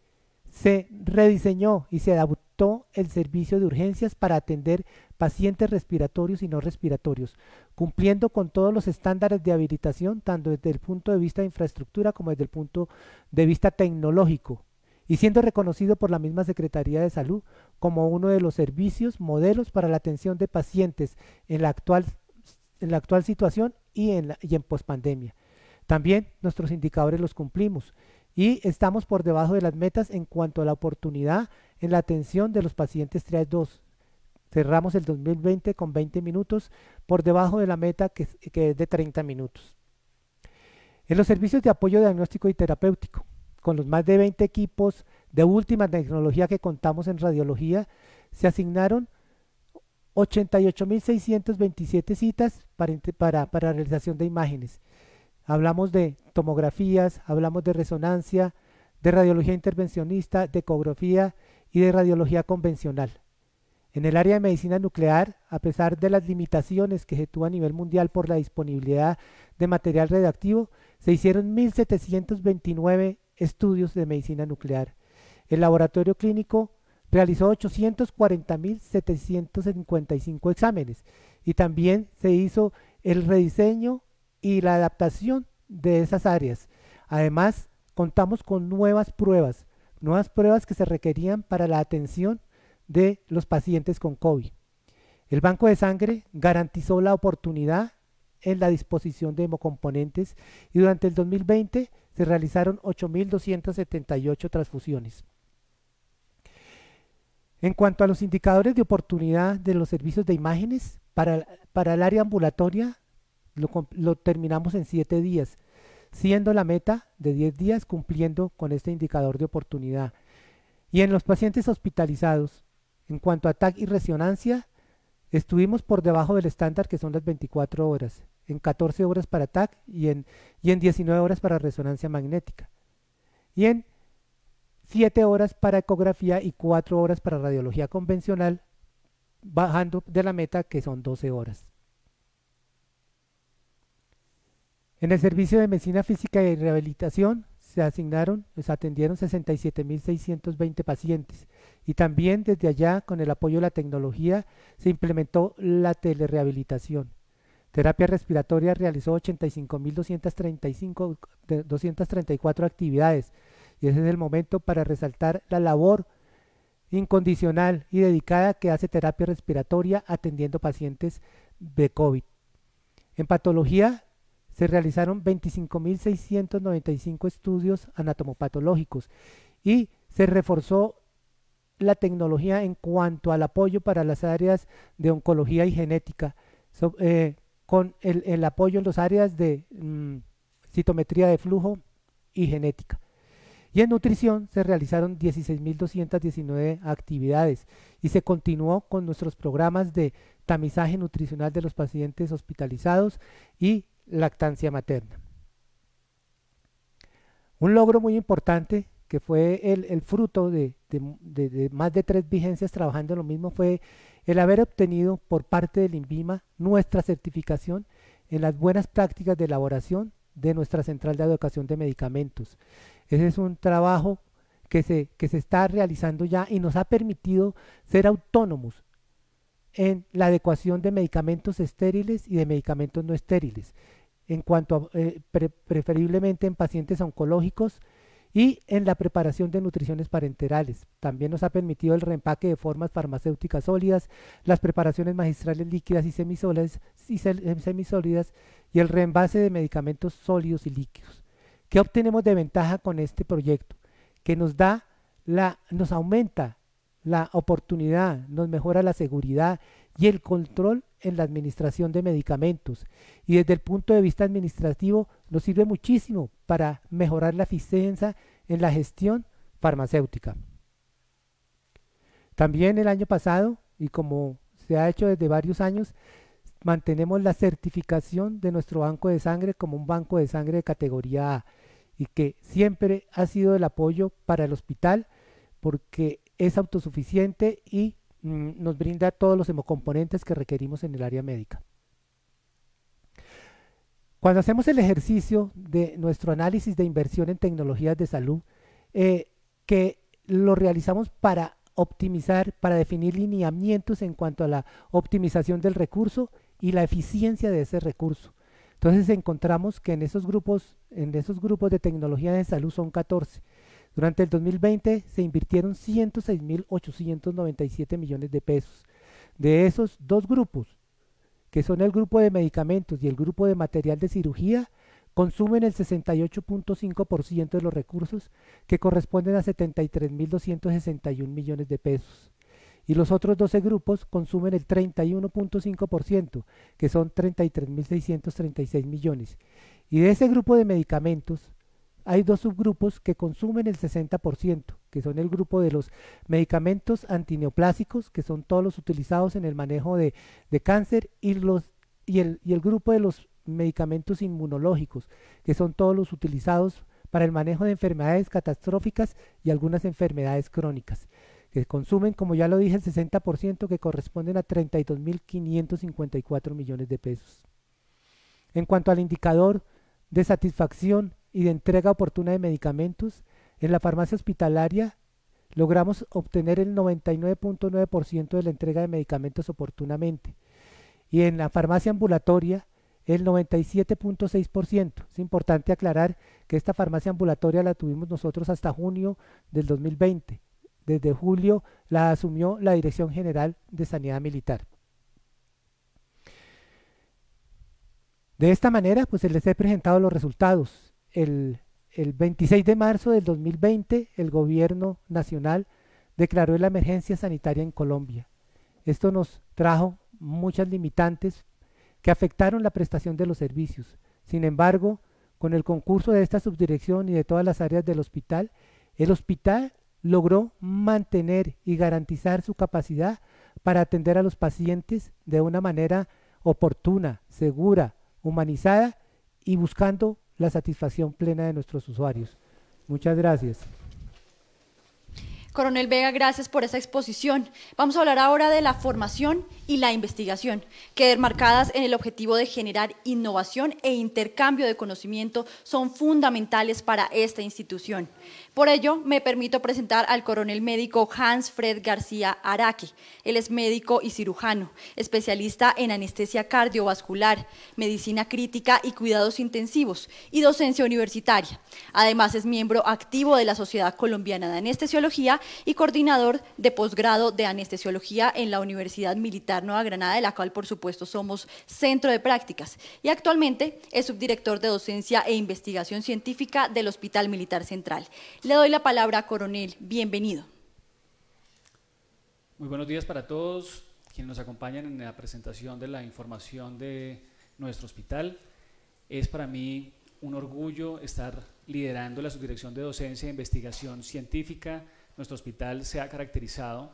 se rediseñó y se adaptó el servicio de urgencias para atender pacientes respiratorios y no respiratorios, cumpliendo con todos los estándares de habilitación, tanto desde el punto de vista de infraestructura como desde el punto de vista tecnológico, y siendo reconocido por la misma Secretaría de Salud como uno de los servicios modelos para la atención de pacientes en la actual en la actual situación y en, en pospandemia. También nuestros indicadores los cumplimos y estamos por debajo de las metas en cuanto a la oportunidad en la atención de los pacientes 32 2. Cerramos el 2020 con 20 minutos por debajo de la meta que, que es de 30 minutos. En los servicios de apoyo diagnóstico y terapéutico, con los más de 20 equipos de última tecnología que contamos en radiología, se asignaron 88.627 citas para, realización de imágenes. Hablamos de tomografías, hablamos de resonancia, de radiología intervencionista, de ecografía y de radiología convencional. En el área de medicina nuclear, a pesar de las limitaciones que se tuvo a nivel mundial por la disponibilidad de material radiactivo, se hicieron 1.729 estudios de medicina nuclear. El laboratorio clínico Realizó 840.755 exámenes y también se hizo el rediseño y la adaptación de esas áreas. Además, contamos con nuevas pruebas, nuevas pruebas que se requerían para la atención de los pacientes con COVID. El banco de sangre garantizó la oportunidad en la disposición de hemocomponentes y durante el 2020 se realizaron 8.278 transfusiones. En cuanto a los indicadores de oportunidad de los servicios de imágenes, para, el área ambulatoria lo, terminamos en 7 días, siendo la meta de 10 días cumpliendo con este indicador de oportunidad. Y en los pacientes hospitalizados, en cuanto a TAC y resonancia, estuvimos por debajo del estándar que son las 24 horas, en 14 horas para TAC y en, y en 19 horas para resonancia magnética. Y en 7 horas para ecografía y 4 horas para radiología convencional, bajando de la meta que son 12 horas. En el servicio de medicina física y rehabilitación se asignaron, se atendieron 67.620 pacientes y también desde allá con el apoyo de la tecnología se implementó la telerehabilitación. Terapia respiratoria realizó 85.234 actividades, y ese es el momento para resaltar la labor incondicional y dedicada que hace terapia respiratoria atendiendo pacientes de COVID. En patología se realizaron 25.695 estudios anatomopatológicos y se reforzó la tecnología en cuanto al apoyo para las áreas de oncología y genética, eh, con el, apoyo en las áreas de mm, citometría de flujo y genética. Y en nutrición se realizaron 16.219 actividades y se continuó con nuestros programas de tamizaje nutricional de los pacientes hospitalizados y lactancia materna. Un logro muy importante que fue el, fruto de, de, más de tres vigencias trabajando en lo mismo fue el haber obtenido por parte del INVIMA nuestra certificación en las buenas prácticas de elaboración de nuestra central de educación de medicamentos. Ese es un trabajo que se, se está realizando ya y nos ha permitido ser autónomos en la adecuación de medicamentos estériles y de medicamentos no estériles, en cuanto eh, preferiblemente en pacientes oncológicos y en la preparación de nutriciones parenterales. También nos ha permitido el reempaque de formas farmacéuticas sólidas, las preparaciones magistrales líquidas y semisólidas y, eh, semisólidas, y el reenvase de medicamentos sólidos y líquidos. ¿Qué obtenemos de ventaja con este proyecto? Que nos da nos aumenta la oportunidad, nos mejora la seguridad y el control en la administración de medicamentos. Y desde el punto de vista administrativo nos sirve muchísimo para mejorar la eficiencia en la gestión farmacéutica. También el año pasado, y como se ha hecho desde varios años, mantenemos la certificación de nuestro banco de sangre como un banco de sangre de categoría A y que siempre ha sido el apoyo para el hospital porque es autosuficiente y mm, nos brinda todos los hemocomponentes que requerimos en el área médica. Cuando hacemos el ejercicio de nuestro análisis de inversión en tecnologías de salud, eh, que lo realizamos para optimizar, para definir lineamientos en cuanto a la optimización del recurso y la eficiencia de ese recurso. Entonces encontramos que en esos grupos, en esos grupos de tecnología de salud son 14. Durante el 2020 se invirtieron 106.897 millones de pesos. De esos dos grupos, que son el grupo de medicamentos y el grupo de material de cirugía, consumen el 68.5% de los recursos que corresponden a 73.261 millones de pesos y los otros 12 grupos consumen el 31.5%, que son 33.636 millones. Y de ese grupo de medicamentos hay dos subgrupos que consumen el 60%, que son el grupo de los medicamentos antineoplásicos, que son todos los utilizados en el manejo de, cáncer, y el grupo de los medicamentos inmunológicos, que son todos los utilizados para el manejo de enfermedades catastróficas y algunas enfermedades crónicas que consumen, como ya lo dije, el 60% que corresponden a 32.554 millones de pesos. En cuanto al indicador de satisfacción y de entrega oportuna de medicamentos, en la farmacia hospitalaria logramos obtener el 99.9% de la entrega de medicamentos oportunamente y en la farmacia ambulatoria el 97.6%. Es importante aclarar que esta farmacia ambulatoria la tuvimos nosotros hasta junio del 2020 desde julio la asumió la Dirección General de Sanidad Militar. De esta manera, pues les he presentado los resultados. El, 26 de marzo del 2020, el gobierno nacional declaró la emergencia sanitaria en Colombia. Esto nos trajo muchas limitantes que afectaron la prestación de los servicios. Sin embargo, con el concurso de esta subdirección y de todas las áreas del hospital, el hospital logró mantener y garantizar su capacidad para atender a los pacientes de una manera oportuna, segura, humanizada y buscando la satisfacción plena de nuestros usuarios. Muchas gracias. Coronel Vega, gracias por esa exposición. Vamos a hablar ahora de la formación y la investigación, que marcadas en el objetivo de generar innovación e intercambio de conocimiento son fundamentales para esta institución. Por ello, me permito presentar al coronel médico Hans Fred García Araque. Él es médico y cirujano, especialista en anestesia cardiovascular, medicina crítica y cuidados intensivos y docencia universitaria. Además, es miembro activo de la Sociedad Colombiana de Anestesiología y coordinador de posgrado de anestesiología en la Universidad Militar Nueva Granada, de la cual, por supuesto, somos centro de prácticas. Y actualmente es subdirector de docencia e investigación científica del Hospital Militar Central. Le doy la palabra Coronel. Bienvenido. Muy buenos días para todos quienes nos acompañan en la presentación de la información de nuestro hospital. Es para mí un orgullo estar liderando la subdirección de docencia e investigación científica. Nuestro hospital se ha caracterizado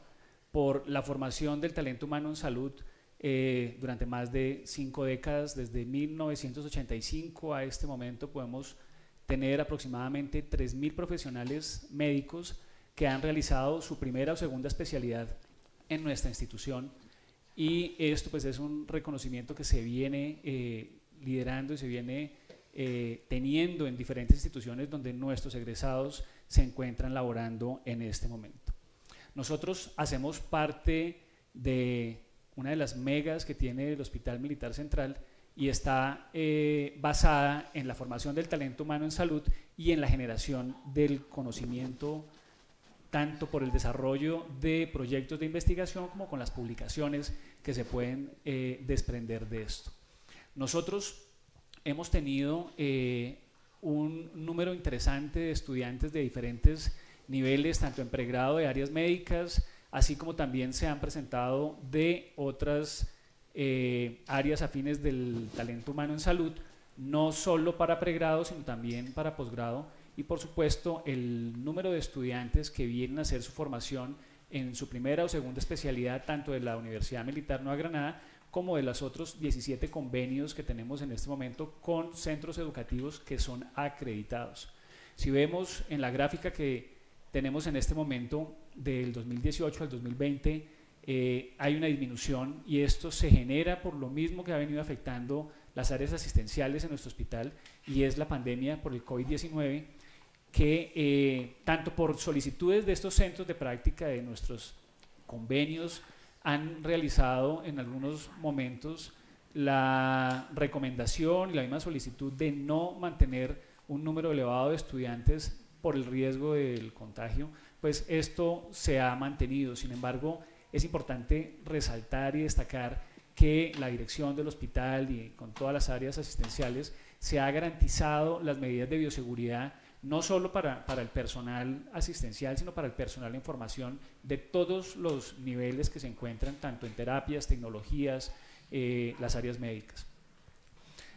por la formación del talento humano en salud eh, durante más de cinco décadas, desde 1985 a este momento podemos tener aproximadamente 3.000 profesionales médicos que han realizado su primera o segunda especialidad en nuestra institución. Y esto pues es un reconocimiento que se viene eh, liderando y se viene eh, teniendo en diferentes instituciones donde nuestros egresados se encuentran laborando en este momento. Nosotros hacemos parte de una de las megas que tiene el Hospital Militar Central, y está eh, basada en la formación del talento humano en salud y en la generación del conocimiento tanto por el desarrollo de proyectos de investigación como con las publicaciones que se pueden eh, desprender de esto. Nosotros hemos tenido eh, un número interesante de estudiantes de diferentes niveles, tanto en pregrado de áreas médicas, así como también se han presentado de otras eh, áreas afines del talento humano en salud, no solo para pregrado, sino también para posgrado. Y por supuesto, el número de estudiantes que vienen a hacer su formación en su primera o segunda especialidad, tanto de la Universidad Militar Nueva Granada como de los otros 17 convenios que tenemos en este momento con centros educativos que son acreditados. Si vemos en la gráfica que tenemos en este momento del 2018 al 2020, eh, hay una disminución y esto se genera por lo mismo que ha venido afectando las áreas asistenciales en nuestro hospital y es la pandemia por el COVID-19 que eh, tanto por solicitudes de estos centros de práctica de nuestros convenios han realizado en algunos momentos la recomendación y la misma solicitud de no mantener un número elevado de estudiantes por el riesgo del contagio, pues esto se ha mantenido. Sin embargo, es importante resaltar y destacar que la dirección del hospital y con todas las áreas asistenciales se ha garantizado las medidas de bioseguridad no solo para, el personal asistencial, sino para el personal en formación de todos los niveles que se encuentran, tanto en terapias, tecnologías, eh, las áreas médicas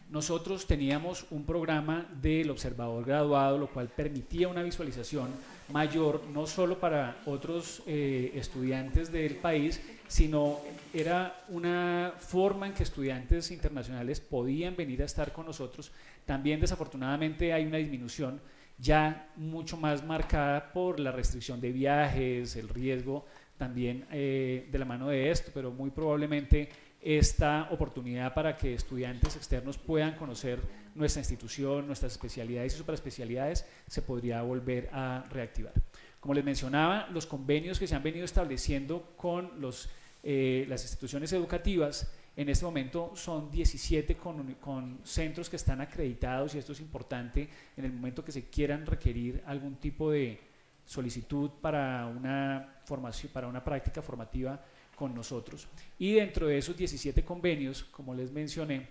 nosotros teníamos un programa del observador graduado, lo cual permitía una visualización mayor, no solo para otros eh, estudiantes del país, sino era una forma en que estudiantes internacionales podían venir a estar con nosotros. También desafortunadamente hay una disminución ya mucho más marcada por la restricción de viajes, el riesgo también eh, de la mano de esto, pero muy probablemente esta oportunidad para que estudiantes externos puedan conocer nuestra institución, nuestras especialidades y superespecialidades, se podría volver a reactivar. Como les mencionaba, los convenios que se han venido estableciendo con los, eh, las instituciones educativas en este momento son 17 con, con, centros que están acreditados y esto es importante en el momento que se quieran requerir algún tipo de solicitud para una, formación, para una práctica formativa con nosotros. Y dentro de esos 17 convenios, como les mencioné,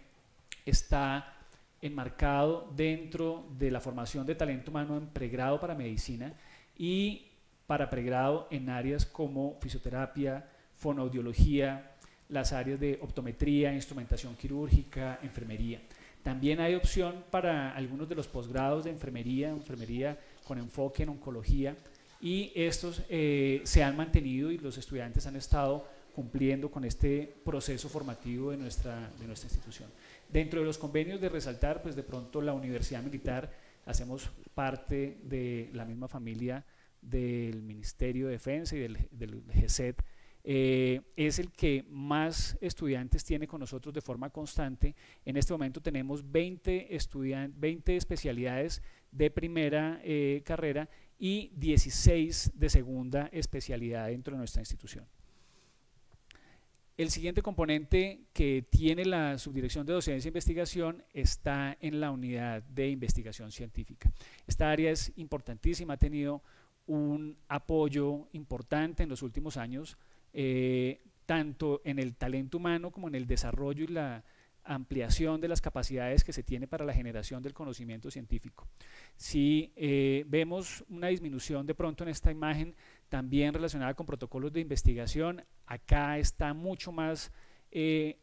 está enmarcado dentro de la formación de talento humano en pregrado para medicina y para pregrado en áreas como fisioterapia, fonoaudiología, las áreas de optometría, instrumentación quirúrgica, enfermería. También hay opción para algunos de los posgrados de enfermería, enfermería con enfoque en oncología, y estos eh, se han mantenido y los estudiantes han estado cumpliendo con este proceso formativo de nuestra, nuestra institución. Dentro de los convenios de resaltar, pues de pronto la Universidad Militar hacemos parte de la misma familia del Ministerio de Defensa y del, del e eh, es el que más estudiantes tiene con nosotros de forma constante. En este momento tenemos 20, especialidades de primera eh, carrera y 16 de segunda especialidad dentro de nuestra institución. El siguiente componente que tiene la Subdirección de Docencia e Investigación está en la unidad de investigación científica. Esta área es importantísima, ha tenido un apoyo importante en los últimos años, eh, tanto en el talento humano como en el desarrollo y la ampliación de las capacidades que se tiene para la generación del conocimiento científico. Si eh, vemos una disminución de pronto en esta imagen también relacionada con protocolos de investigación. Acá está mucho más eh,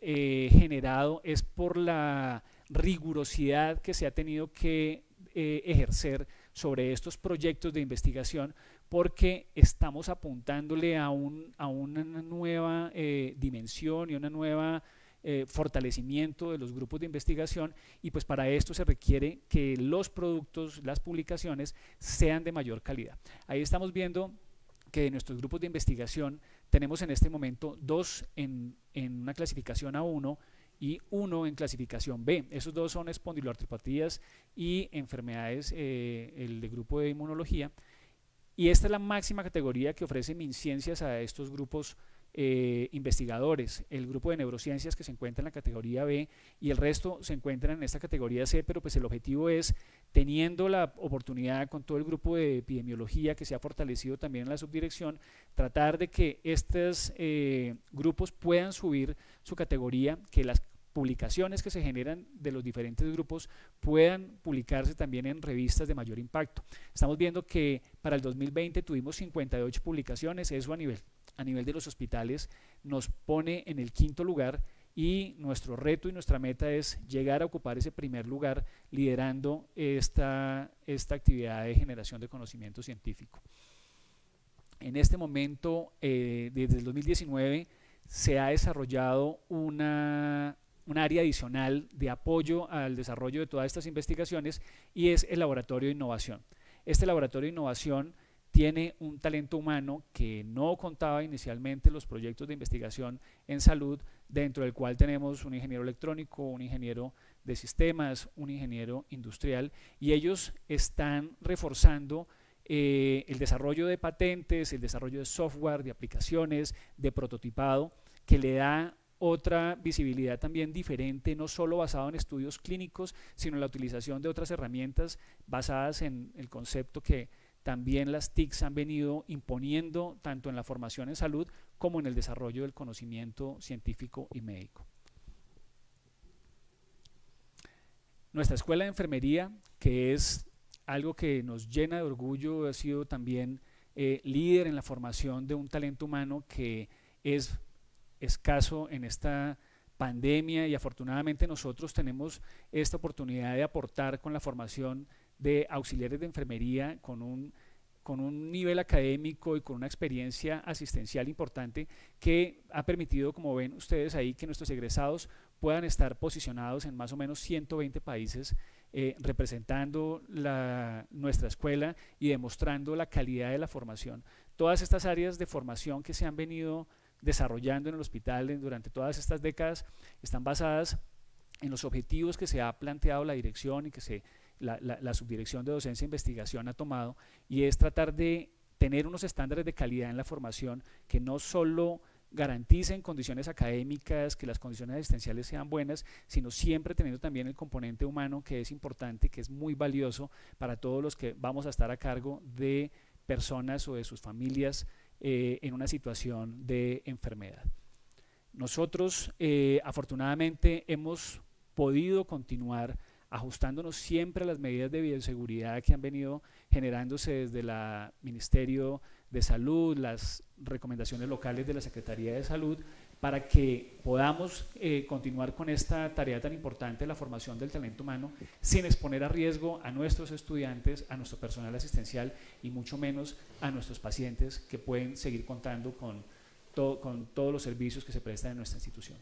eh, generado, es por la rigurosidad que se ha tenido que eh, ejercer sobre estos proyectos de investigación porque estamos apuntándole a, a una nueva dimensión y una nueva eh, fortalecimiento de los grupos de investigación y pues para esto se requiere que los productos, las publicaciones sean de mayor calidad. Ahí estamos viendo que de nuestros grupos de investigación tenemos en este momento dos en, una clasificación A1 y uno en clasificación B. Esos dos son espondiloartropatías y enfermedades, eh, el de grupo de inmunología. Y esta es la máxima categoría que ofrece MinCiencias a estos grupos eh, investigadores, el grupo de neurociencias que se encuentra en la categoría B y el resto se encuentran en esta categoría C, pero pues el objetivo es, teniendo la oportunidad con todo el grupo de epidemiología que se ha fortalecido también en la subdirección, tratar de que estos eh, grupos puedan subir su categoría, que las publicaciones que se generan de los diferentes grupos puedan publicarse también en revistas de mayor impacto. Estamos viendo que para el 2020 tuvimos 58 publicaciones, eso a nivel a nivel de los hospitales nos pone en el quinto lugar y nuestro reto y nuestra meta es llegar a ocupar ese primer lugar liderando esta, esta actividad de generación de conocimiento científico. En este momento, eh, desde el 2019, se ha desarrollado un área adicional de apoyo al desarrollo de todas estas investigaciones y es el laboratorio de innovación. Este laboratorio de innovación tiene un talento humano que no contaba inicialmente los proyectos de investigación en salud, dentro del cual tenemos un ingeniero electrónico, un ingeniero de sistemas, un ingeniero industrial, y ellos están reforzando eh, el desarrollo de patentes, el desarrollo de software, de aplicaciones, de prototipado, que le da otra visibilidad también diferente, no solo basado en estudios clínicos, sino en la utilización de otras herramientas basadas en el concepto que también las TICS han venido imponiendo tanto en la formación en salud como en el desarrollo del conocimiento científico y médico. Nuestra escuela de enfermería, que es algo que nos llena de orgullo, ha sido también eh, líder en la formación de un talento humano que es escaso en esta pandemia y afortunadamente nosotros tenemos esta oportunidad de aportar con la formación de auxiliares de enfermería con un, con un nivel académico y con una experiencia asistencial importante que ha permitido, como ven ustedes ahí, que nuestros egresados puedan estar posicionados en más o menos 120 países eh, representando la, nuestra escuela y demostrando la calidad de la formación. Todas estas áreas de formación que se han venido desarrollando en el hospital durante todas estas décadas están basadas en los objetivos que se ha planteado la dirección y que se la, subdirección de docencia e investigación ha tomado, y es tratar de tener unos estándares de calidad en la formación que no solo garanticen condiciones académicas, que las condiciones existenciales sean buenas, sino siempre teniendo también el componente humano que es importante, que es muy valioso para todos los que vamos a estar a cargo de personas o de sus familias eh, en una situación de enfermedad. Nosotros, eh, afortunadamente, hemos podido continuar ajustándonos siempre a las medidas de bioseguridad que han venido generándose desde el Ministerio de Salud, las recomendaciones locales de la Secretaría de Salud, para que podamos eh, continuar con esta tarea tan importante, la formación del talento humano, sin exponer a riesgo a nuestros estudiantes, a nuestro personal asistencial y mucho menos a nuestros pacientes que pueden seguir contando con, con todos los servicios que se prestan en nuestra institución.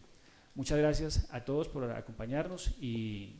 Muchas gracias a todos por acompañarnos y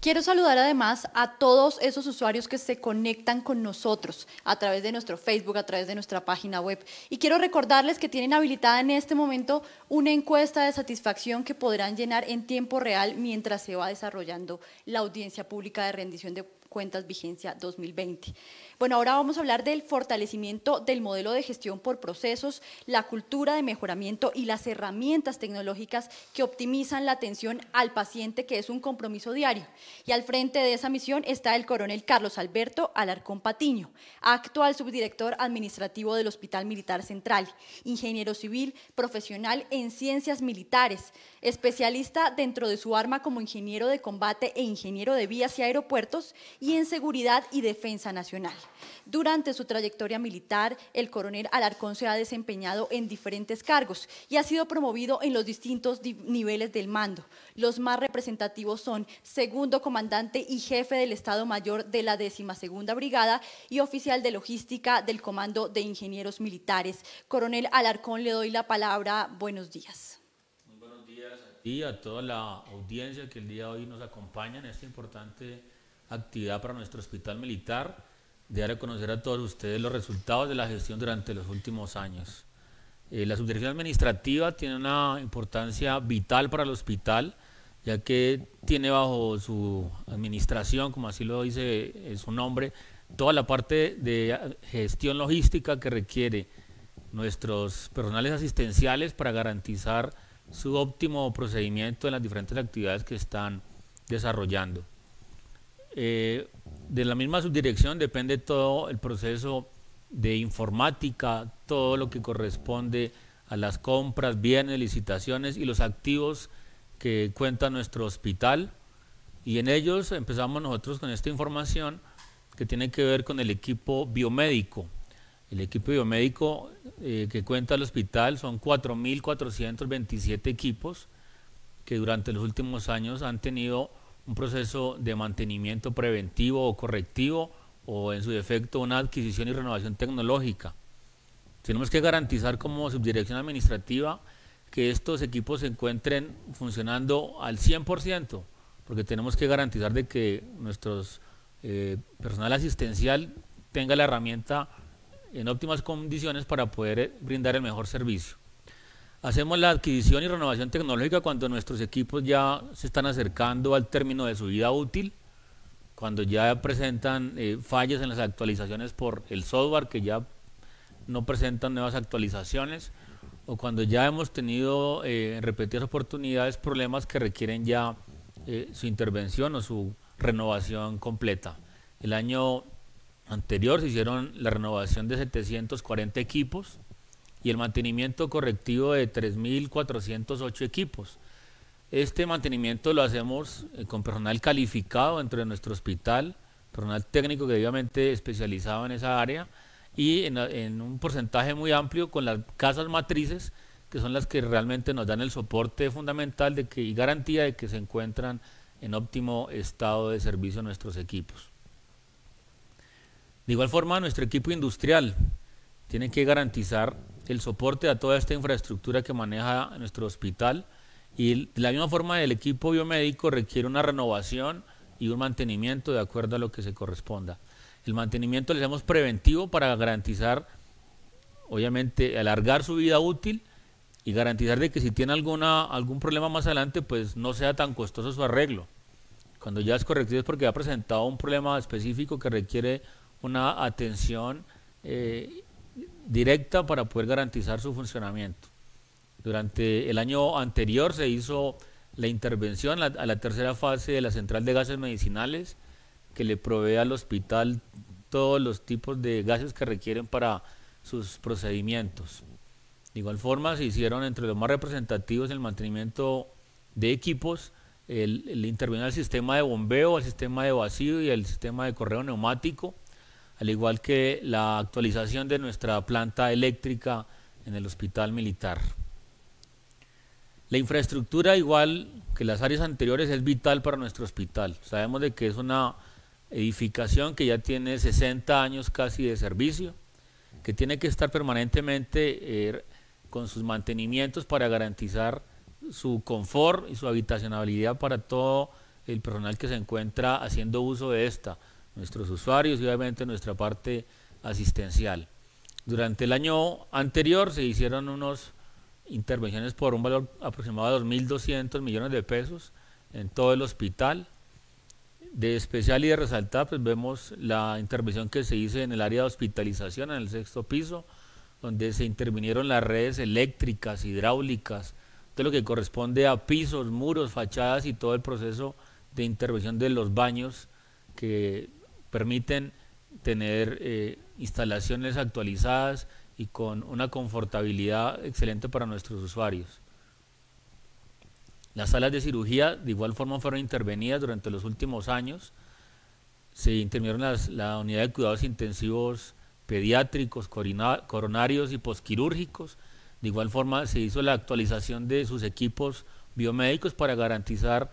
Quiero saludar además a todos esos usuarios que se conectan con nosotros a través de nuestro Facebook, a través de nuestra página web. Y quiero recordarles que tienen habilitada en este momento una encuesta de satisfacción que podrán llenar en tiempo real mientras se va desarrollando la audiencia pública de rendición de cuentas vigencia 2020. Bueno, ahora vamos a hablar del fortalecimiento del modelo de gestión por procesos, la cultura de mejoramiento y las herramientas tecnológicas que optimizan la atención al paciente, que es un compromiso diario. Y al frente de esa misión está el coronel Carlos Alberto Alarcón Patiño, actual subdirector administrativo del Hospital Militar Central, ingeniero civil, profesional en ciencias militares, especialista dentro de su arma como ingeniero de combate e ingeniero de vías y aeropuertos y en Seguridad y Defensa Nacional. Durante su trayectoria militar, el coronel Alarcón se ha desempeñado en diferentes cargos y ha sido promovido en los distintos niveles del mando. Los más representativos son segundo comandante y jefe del Estado Mayor de la Segunda Brigada y oficial de logística del Comando de Ingenieros Militares. Coronel Alarcón, le doy la palabra. Buenos días. Muy buenos días a ti, y a toda la audiencia que el día de hoy nos acompaña en este importante actividad para nuestro hospital militar, de dar a conocer a todos ustedes los resultados de la gestión durante los últimos años. Eh, la subdirección administrativa tiene una importancia vital para el hospital, ya que tiene bajo su administración, como así lo dice eh, su nombre, toda la parte de gestión logística que requiere nuestros personales asistenciales para garantizar su óptimo procedimiento en las diferentes actividades que están desarrollando. Eh, de la misma subdirección depende todo el proceso de informática, todo lo que corresponde a las compras, bienes, licitaciones y los activos que cuenta nuestro hospital. Y en ellos empezamos nosotros con esta información que tiene que ver con el equipo biomédico. El equipo biomédico eh, que cuenta el hospital son 4.427 equipos que durante los últimos años han tenido un proceso de mantenimiento preventivo o correctivo o en su defecto una adquisición y renovación tecnológica. Tenemos que garantizar como subdirección administrativa que estos equipos se encuentren funcionando al 100%, porque tenemos que garantizar de que nuestro eh, personal asistencial tenga la herramienta en óptimas condiciones para poder eh, brindar el mejor servicio. Hacemos la adquisición y renovación tecnológica cuando nuestros equipos ya se están acercando al término de su vida útil, cuando ya presentan eh, fallas en las actualizaciones por el software, que ya no presentan nuevas actualizaciones, o cuando ya hemos tenido eh, en repetidas oportunidades problemas que requieren ya eh, su intervención o su renovación completa. El año anterior se hicieron la renovación de 740 equipos y el mantenimiento correctivo de 3.408 equipos. Este mantenimiento lo hacemos eh, con personal calificado dentro de nuestro hospital, personal técnico que debidamente especializado en esa área y en, un porcentaje muy amplio con las casas matrices que son las que realmente nos dan el soporte fundamental de que, y garantía de que se encuentran en óptimo estado de servicio nuestros equipos. De igual forma, nuestro equipo industrial tiene que garantizar el soporte a toda esta infraestructura que maneja nuestro hospital. Y de la misma forma, el equipo biomédico requiere una renovación y un mantenimiento de acuerdo a lo que se corresponda. El mantenimiento le hacemos preventivo para garantizar, obviamente, alargar su vida útil y garantizar de que si tiene alguna, algún problema más adelante, pues no sea tan costoso su arreglo. Cuando ya es correctivo es porque ha presentado un problema específico que requiere una atención eh, directa para poder garantizar su funcionamiento. Durante el año anterior se hizo la intervención a la tercera fase de la central de gases medicinales que le provee al hospital todos los tipos de gases que requieren para sus procedimientos. De igual forma se hicieron entre los más representativos el mantenimiento de equipos, el, intervenir al sistema de bombeo, al sistema de vacío y al sistema de correo neumático al igual que la actualización de nuestra planta eléctrica en el Hospital Militar. La infraestructura, igual que las áreas anteriores, es vital para nuestro hospital. Sabemos de que es una edificación que ya tiene 60 años casi de servicio, que tiene que estar permanentemente eh, con sus mantenimientos para garantizar su confort y su habitacionabilidad para todo el personal que se encuentra haciendo uso de esta nuestros usuarios y obviamente nuestra parte asistencial. Durante el año anterior se hicieron unas intervenciones por un valor aproximado de 2.200 millones de pesos en todo el hospital. De especial y de resaltar, pues vemos la intervención que se hizo en el área de hospitalización, en el sexto piso, donde se intervinieron las redes eléctricas, hidráulicas, todo lo que corresponde a pisos, muros, fachadas y todo el proceso de intervención de los baños que permiten tener eh, instalaciones actualizadas y con una confortabilidad excelente para nuestros usuarios. Las salas de cirugía de igual forma fueron intervenidas durante los últimos años. Se intervinieron las, la unidad de cuidados intensivos pediátricos, coronarios y posquirúrgicos. De igual forma se hizo la actualización de sus equipos biomédicos para garantizar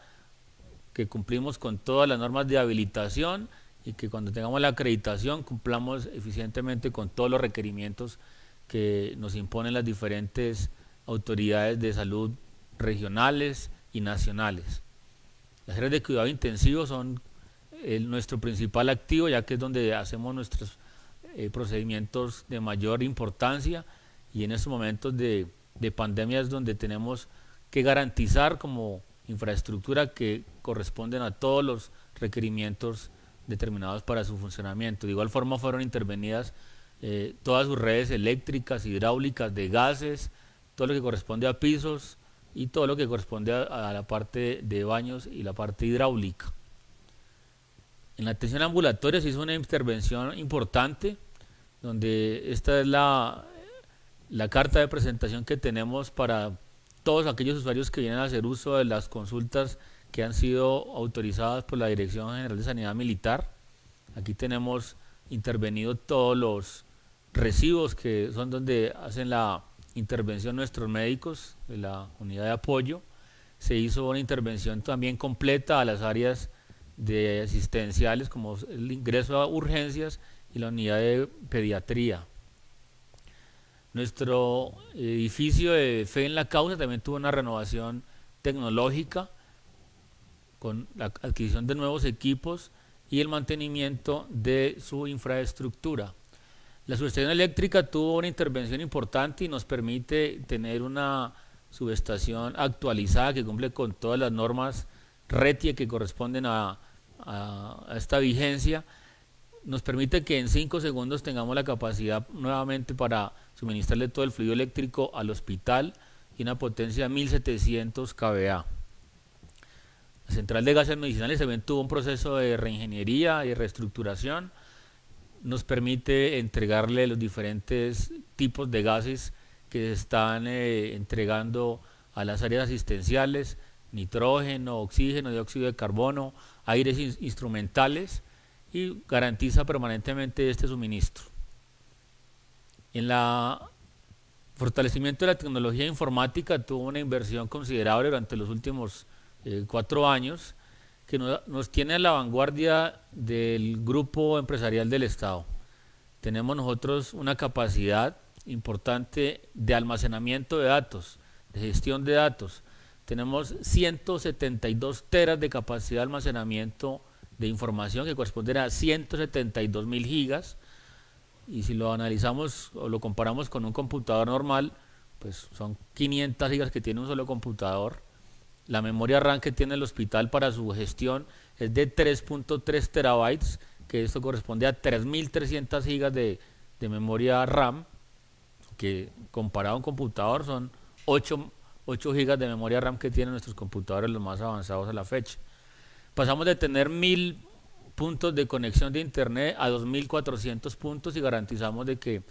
que cumplimos con todas las normas de habilitación y que cuando tengamos la acreditación cumplamos eficientemente con todos los requerimientos que nos imponen las diferentes autoridades de salud regionales y nacionales. Las redes de cuidado intensivo son eh, nuestro principal activo, ya que es donde hacemos nuestros eh, procedimientos de mayor importancia y en estos momentos de, de pandemia es donde tenemos que garantizar como infraestructura que corresponden a todos los requerimientos determinados para su funcionamiento. De igual forma fueron intervenidas eh, todas sus redes eléctricas, hidráulicas, de gases, todo lo que corresponde a pisos y todo lo que corresponde a, la parte de baños y la parte hidráulica. En la atención ambulatoria se hizo una intervención importante, donde esta es la, la carta de presentación que tenemos para todos aquellos usuarios que vienen a hacer uso de las consultas que han sido autorizadas por la Dirección General de Sanidad Militar. Aquí tenemos intervenido todos los recibos que son donde hacen la intervención nuestros médicos de la unidad de apoyo. Se hizo una intervención también completa a las áreas de asistenciales como el ingreso a urgencias y la unidad de pediatría. Nuestro eh, edificio de Fe en la Causa también tuvo una renovación tecnológica con la adquisición de nuevos equipos y el mantenimiento de su infraestructura. La subestación eléctrica tuvo una intervención importante y nos permite tener una subestación actualizada que cumple con todas las normas RETIE que corresponden a, esta vigencia. Nos permite que en 5 segundos tengamos la capacidad nuevamente para suministrarle todo el fluido eléctrico al hospital y una potencia de 1700 kVA. La central de gases medicinales también tuvo un proceso de reingeniería y reestructuración. Nos permite entregarle los diferentes tipos de gases que se están eh, entregando a las áreas asistenciales, nitrógeno, oxígeno, dióxido de carbono, aires instrumentales y garantiza permanentemente este suministro. En el fortalecimiento de la tecnología informática tuvo una inversión considerable durante los últimos cuatro años, que nos, tiene a la vanguardia del grupo empresarial del Estado. Tenemos nosotros una capacidad importante de almacenamiento de datos, de gestión de datos. Tenemos 172 teras de capacidad de almacenamiento de información que corresponderá a 172 mil gigas. Y si lo analizamos o lo comparamos con un computador normal, pues son 500 gigas que tiene un solo computador. La memoria RAM que tiene el hospital para su gestión es de 3.3 terabytes, que esto corresponde a 3.300 gigas de, memoria RAM, que comparado a un computador son 8, gigas de memoria RAM que tienen nuestros computadores los más avanzados a la fecha. Pasamos de tener 1.000 puntos de conexión de Internet a 2.400 puntos y garantizamos de que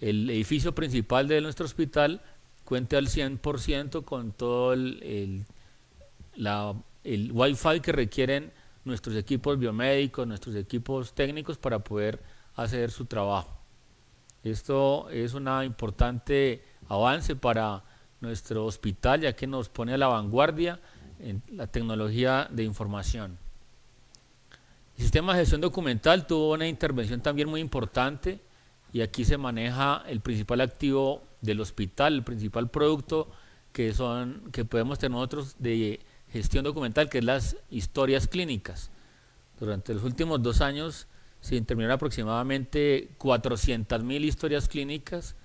el edificio principal de nuestro hospital cuente al 100% con todo el el Wi-Fi que requieren nuestros equipos biomédicos, nuestros equipos técnicos para poder hacer su trabajo. Esto es un importante avance para nuestro hospital ya que nos pone a la vanguardia en la tecnología de información. El sistema de gestión documental tuvo una intervención también muy importante y aquí se maneja el principal activo del hospital, el principal producto que, son, que podemos tener nosotros de gestión documental, que es las historias clínicas. Durante los últimos dos años se intervinieron aproximadamente 400.000 historias clínicas,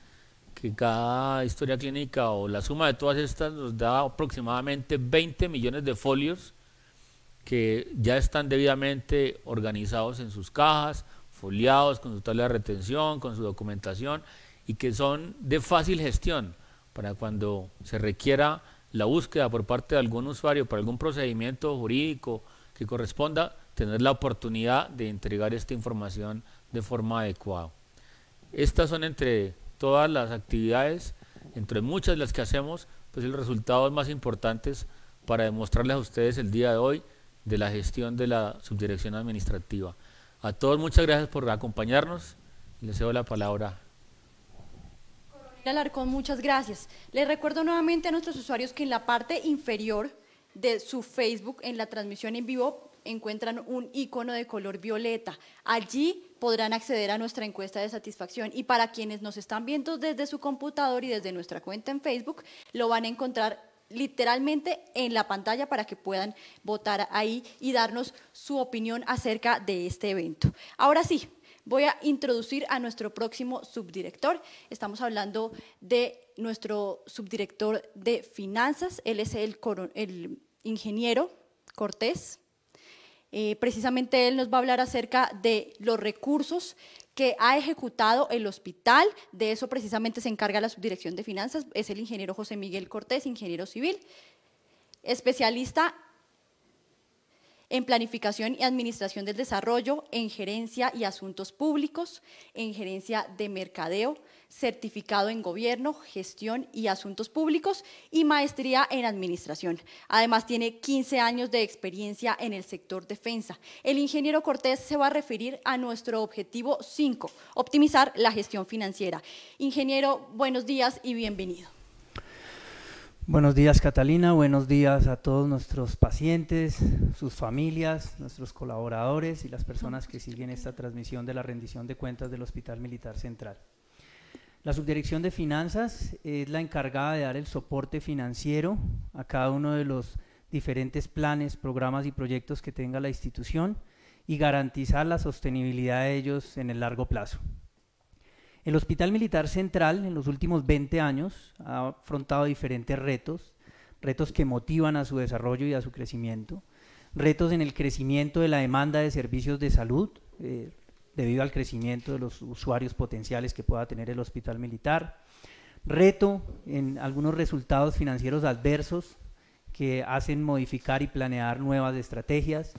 que cada historia clínica o la suma de todas estas nos da aproximadamente 20 millones de folios que ya están debidamente organizados en sus cajas, foliados, con su tabla de retención, con su documentación y que son de fácil gestión para cuando se requiera la búsqueda por parte de algún usuario para algún procedimiento jurídico que corresponda, tener la oportunidad de entregar esta información de forma adecuada. Estas son entre todas las actividades, entre muchas de las que hacemos, pues los resultados más importantes para demostrarles a ustedes el día de hoy de la gestión de la subdirección administrativa. A todos muchas gracias por acompañarnos. Les cedo la palabra muchas gracias. Les recuerdo nuevamente a nuestros usuarios que en la parte inferior de su Facebook, en la transmisión en vivo, encuentran un icono de color violeta. Allí podrán acceder a nuestra encuesta de satisfacción y para quienes nos están viendo desde su computador y desde nuestra cuenta en Facebook, lo van a encontrar literalmente en la pantalla para que puedan votar ahí y darnos su opinión acerca de este evento. Ahora sí, voy a introducir a nuestro próximo subdirector. Estamos hablando de nuestro subdirector de finanzas. Él es el, ingeniero Cortés. Eh, precisamente él nos va a hablar acerca de los recursos que ha ejecutado el hospital. De eso precisamente se encarga la subdirección de finanzas. Es el ingeniero José Miguel Cortés, ingeniero civil, especialista en planificación y administración del desarrollo, en gerencia y asuntos públicos, en gerencia de mercadeo, certificado en gobierno, gestión y asuntos públicos y maestría en administración. Además, tiene 15 años de experiencia en el sector defensa. El ingeniero Cortés se va a referir a nuestro objetivo 5, optimizar la gestión financiera. Ingeniero, buenos días y bienvenido. Buenos días Catalina, buenos días a todos nuestros pacientes, sus familias, nuestros colaboradores y las personas que siguen esta transmisión de la rendición de cuentas del Hospital Militar Central. La Subdirección de Finanzas es la encargada de dar el soporte financiero a cada uno de los diferentes planes, programas y proyectos que tenga la institución y garantizar la sostenibilidad de ellos en el largo plazo. El Hospital Militar Central en los últimos 20 años ha afrontado diferentes retos, retos que motivan a su desarrollo y a su crecimiento, retos en el crecimiento de la demanda de servicios de salud, eh, debido al crecimiento de los usuarios potenciales que pueda tener el Hospital Militar, reto en algunos resultados financieros adversos que hacen modificar y planear nuevas estrategias,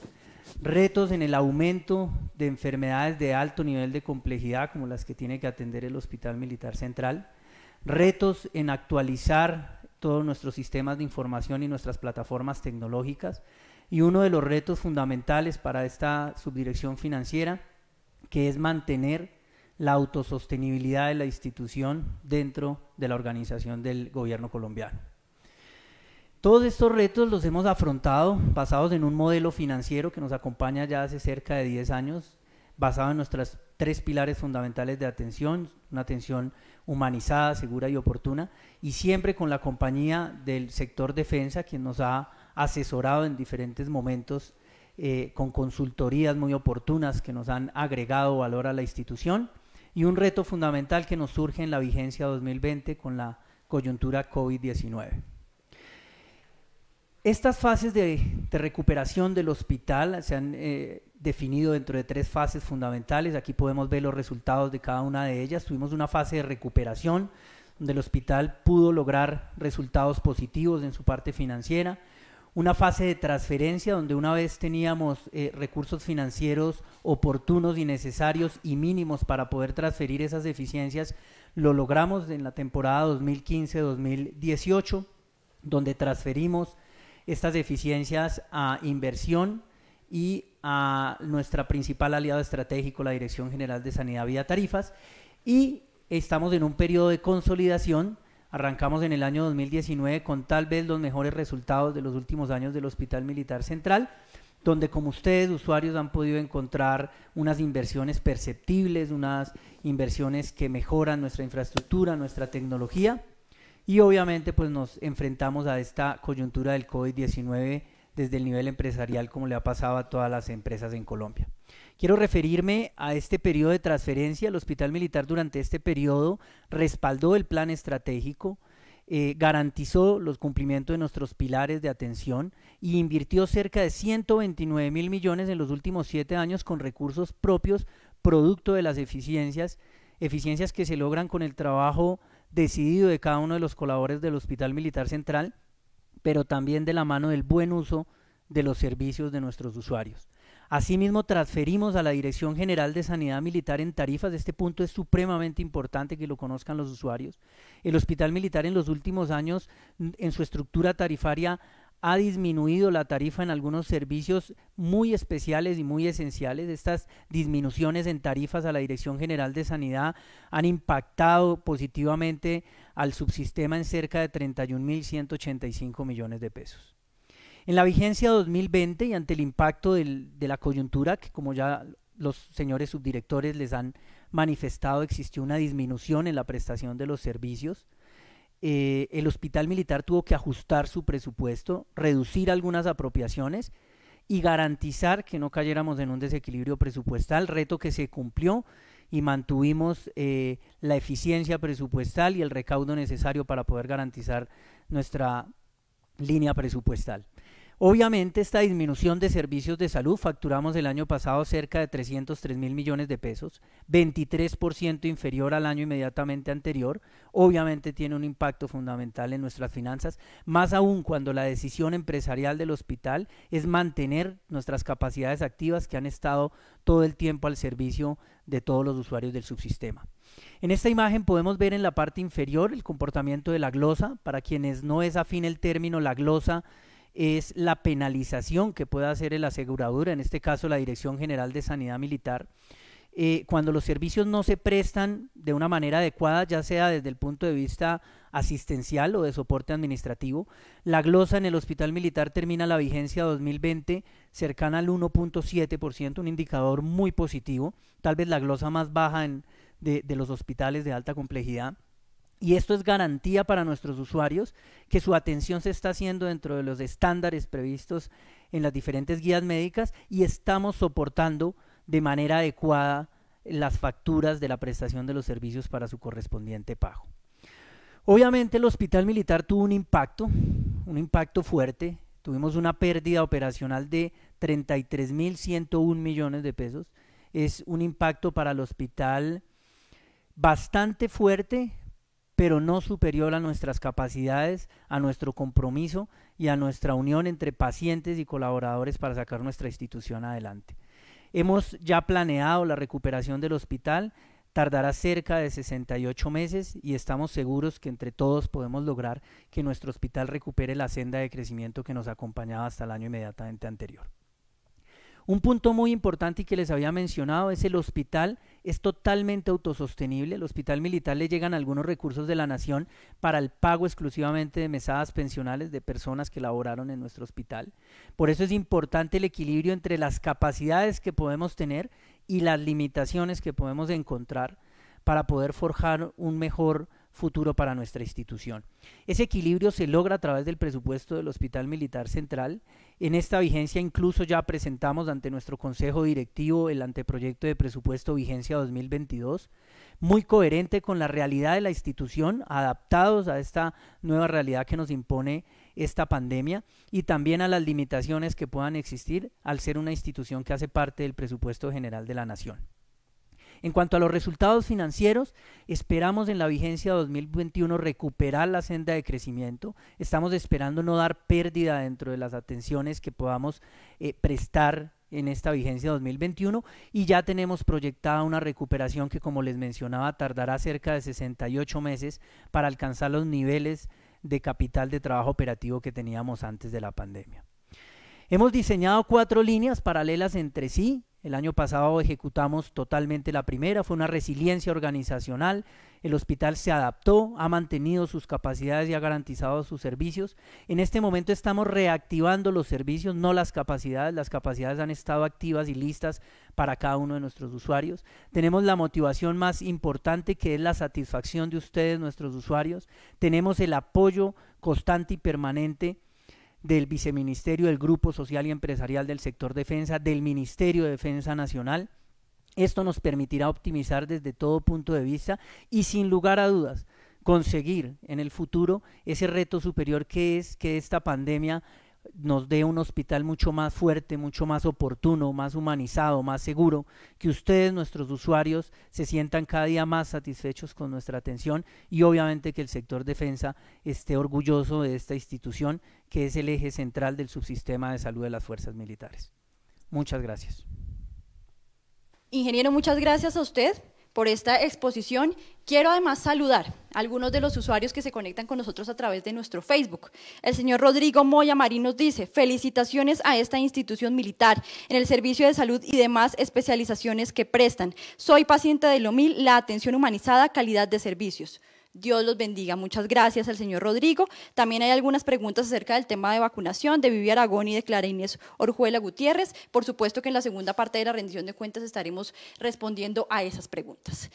retos en el aumento de enfermedades de alto nivel de complejidad, como las que tiene que atender el Hospital Militar Central, retos en actualizar todos nuestros sistemas de información y nuestras plataformas tecnológicas, y uno de los retos fundamentales para esta subdirección financiera, que es mantener la autosostenibilidad de la institución dentro de la organización del gobierno colombiano. Todos estos retos los hemos afrontado basados en un modelo financiero que nos acompaña ya hace cerca de 10 años, basado en nuestros tres pilares fundamentales de atención, una atención humanizada, segura y oportuna, y siempre con la compañía del sector defensa, quien nos ha asesorado en diferentes momentos eh, con consultorías muy oportunas que nos han agregado valor a la institución, y un reto fundamental que nos surge en la vigencia 2020 con la coyuntura COVID-19. Estas fases de, recuperación del hospital se han eh, definido dentro de tres fases fundamentales. Aquí podemos ver los resultados de cada una de ellas. Tuvimos una fase de recuperación donde el hospital pudo lograr resultados positivos en su parte financiera. Una fase de transferencia donde una vez teníamos eh, recursos financieros oportunos y necesarios y mínimos para poder transferir esas deficiencias, lo logramos en la temporada 2015-2018, donde transferimos estas deficiencias a inversión y a nuestra principal aliado estratégico, la Dirección General de Sanidad Vía Tarifas. Y estamos en un periodo de consolidación. Arrancamos en el año 2019 con tal vez los mejores resultados de los últimos años del Hospital Militar Central, donde como ustedes, usuarios, han podido encontrar unas inversiones perceptibles, unas inversiones que mejoran nuestra infraestructura, nuestra tecnología y obviamente pues nos enfrentamos a esta coyuntura del COVID-19 desde el nivel empresarial como le ha pasado a todas las empresas en Colombia. Quiero referirme a este periodo de transferencia. El Hospital Militar durante este periodo respaldó el plan estratégico, eh, garantizó los cumplimientos de nuestros pilares de atención y invirtió cerca de 129 mil millones en los últimos siete años con recursos propios, producto de las eficiencias, eficiencias que se logran con el trabajo decidido de cada uno de los colaboradores del Hospital Militar Central, pero también de la mano del buen uso de los servicios de nuestros usuarios. Asimismo, transferimos a la Dirección General de Sanidad Militar en tarifas. Este punto es supremamente importante que lo conozcan los usuarios. El Hospital Militar en los últimos años, en su estructura tarifaria, ha disminuido la tarifa en algunos servicios muy especiales y muy esenciales. Estas disminuciones en tarifas a la Dirección General de Sanidad han impactado positivamente al subsistema en cerca de 31.185 millones de pesos. En la vigencia 2020 y ante el impacto de la coyuntura, que como ya los señores subdirectores les han manifestado, existió una disminución en la prestación de los servicios. Eh, el hospital militar tuvo que ajustar su presupuesto, reducir algunas apropiaciones y garantizar que no cayéramos en un desequilibrio presupuestal, reto que se cumplió y mantuvimos eh, la eficiencia presupuestal y el recaudo necesario para poder garantizar nuestra línea presupuestal. Obviamente esta disminución de servicios de salud, facturamos el año pasado cerca de 303 mil millones de pesos, 23% inferior al año inmediatamente anterior, obviamente tiene un impacto fundamental en nuestras finanzas, más aún cuando la decisión empresarial del hospital es mantener nuestras capacidades activas que han estado todo el tiempo al servicio de todos los usuarios del subsistema. En esta imagen podemos ver en la parte inferior el comportamiento de la glosa, para quienes no es afín el término, la glosa es la penalización que pueda hacer el asegurador, en este caso la Dirección General de Sanidad Militar, eh, cuando los servicios no se prestan de una manera adecuada, ya sea desde el punto de vista asistencial o de soporte administrativo. La glosa en el Hospital Militar termina la vigencia 2020 cercana al 1.7%, un indicador muy positivo, tal vez la glosa más baja de los hospitales de alta complejidad y esto es garantía para nuestros usuarios que su atención se está haciendo dentro de los estándares previstos en las diferentes guías médicas y estamos soportando de manera adecuada las facturas de la prestación de los servicios para su correspondiente pago. Obviamente el hospital militar tuvo un impacto, un impacto fuerte. Tuvimos una pérdida operacional de 33.101 millones de pesos. Es un impacto para el hospital bastante fuerte, pero no superior a nuestras capacidades, a nuestro compromiso y a nuestra unión entre pacientes y colaboradores para sacar nuestra institución adelante. Hemos ya planeado la recuperación del hospital, tardará cerca de 68 meses y estamos seguros que entre todos podemos lograr que nuestro hospital recupere la senda de crecimiento que nos acompañaba hasta el año inmediatamente anterior. Un punto muy importante y que les había mencionado es el hospital es totalmente autosostenible. El hospital militar le llegan algunos recursos de la nación para el pago exclusivamente de mesadas pensionales de personas que laboraron en nuestro hospital. Por eso es importante el equilibrio entre las capacidades que podemos tener y las limitaciones que podemos encontrar para poder forjar un mejor futuro para nuestra institución. Ese equilibrio se logra a través del presupuesto del Hospital Militar Central en esta vigencia incluso ya presentamos ante nuestro Consejo Directivo el anteproyecto de presupuesto vigencia 2022, muy coherente con la realidad de la institución, adaptados a esta nueva realidad que nos impone esta pandemia y también a las limitaciones que puedan existir al ser una institución que hace parte del presupuesto general de la Nación. En cuanto a los resultados financieros, esperamos en la vigencia 2021 recuperar la senda de crecimiento. Estamos esperando no dar pérdida dentro de las atenciones que podamos eh, prestar en esta vigencia 2021 y ya tenemos proyectada una recuperación que, como les mencionaba, tardará cerca de 68 meses para alcanzar los niveles de capital de trabajo operativo que teníamos antes de la pandemia. Hemos diseñado cuatro líneas paralelas entre sí el año pasado ejecutamos totalmente la primera, fue una resiliencia organizacional, el hospital se adaptó, ha mantenido sus capacidades y ha garantizado sus servicios. En este momento estamos reactivando los servicios, no las capacidades, las capacidades han estado activas y listas para cada uno de nuestros usuarios. Tenemos la motivación más importante que es la satisfacción de ustedes, nuestros usuarios. Tenemos el apoyo constante y permanente del Viceministerio del Grupo Social y Empresarial del Sector Defensa, del Ministerio de Defensa Nacional. Esto nos permitirá optimizar desde todo punto de vista y sin lugar a dudas conseguir en el futuro ese reto superior que es que esta pandemia nos dé un hospital mucho más fuerte, mucho más oportuno, más humanizado, más seguro, que ustedes, nuestros usuarios, se sientan cada día más satisfechos con nuestra atención y obviamente que el sector defensa esté orgulloso de esta institución que es el eje central del subsistema de salud de las fuerzas militares. Muchas gracias. Ingeniero, muchas gracias a usted por esta exposición. Quiero además saludar a algunos de los usuarios que se conectan con nosotros a través de nuestro Facebook. El señor Rodrigo Moya Marinos nos dice, felicitaciones a esta institución militar en el servicio de salud y demás especializaciones que prestan. Soy paciente de LOMIL, la atención humanizada, calidad de servicios. Dios los bendiga. Muchas gracias al señor Rodrigo. También hay algunas preguntas acerca del tema de vacunación de Vivi Aragón y de Clara Inés Orjuela Gutiérrez. Por supuesto que en la segunda parte de la rendición de cuentas estaremos respondiendo a esas preguntas.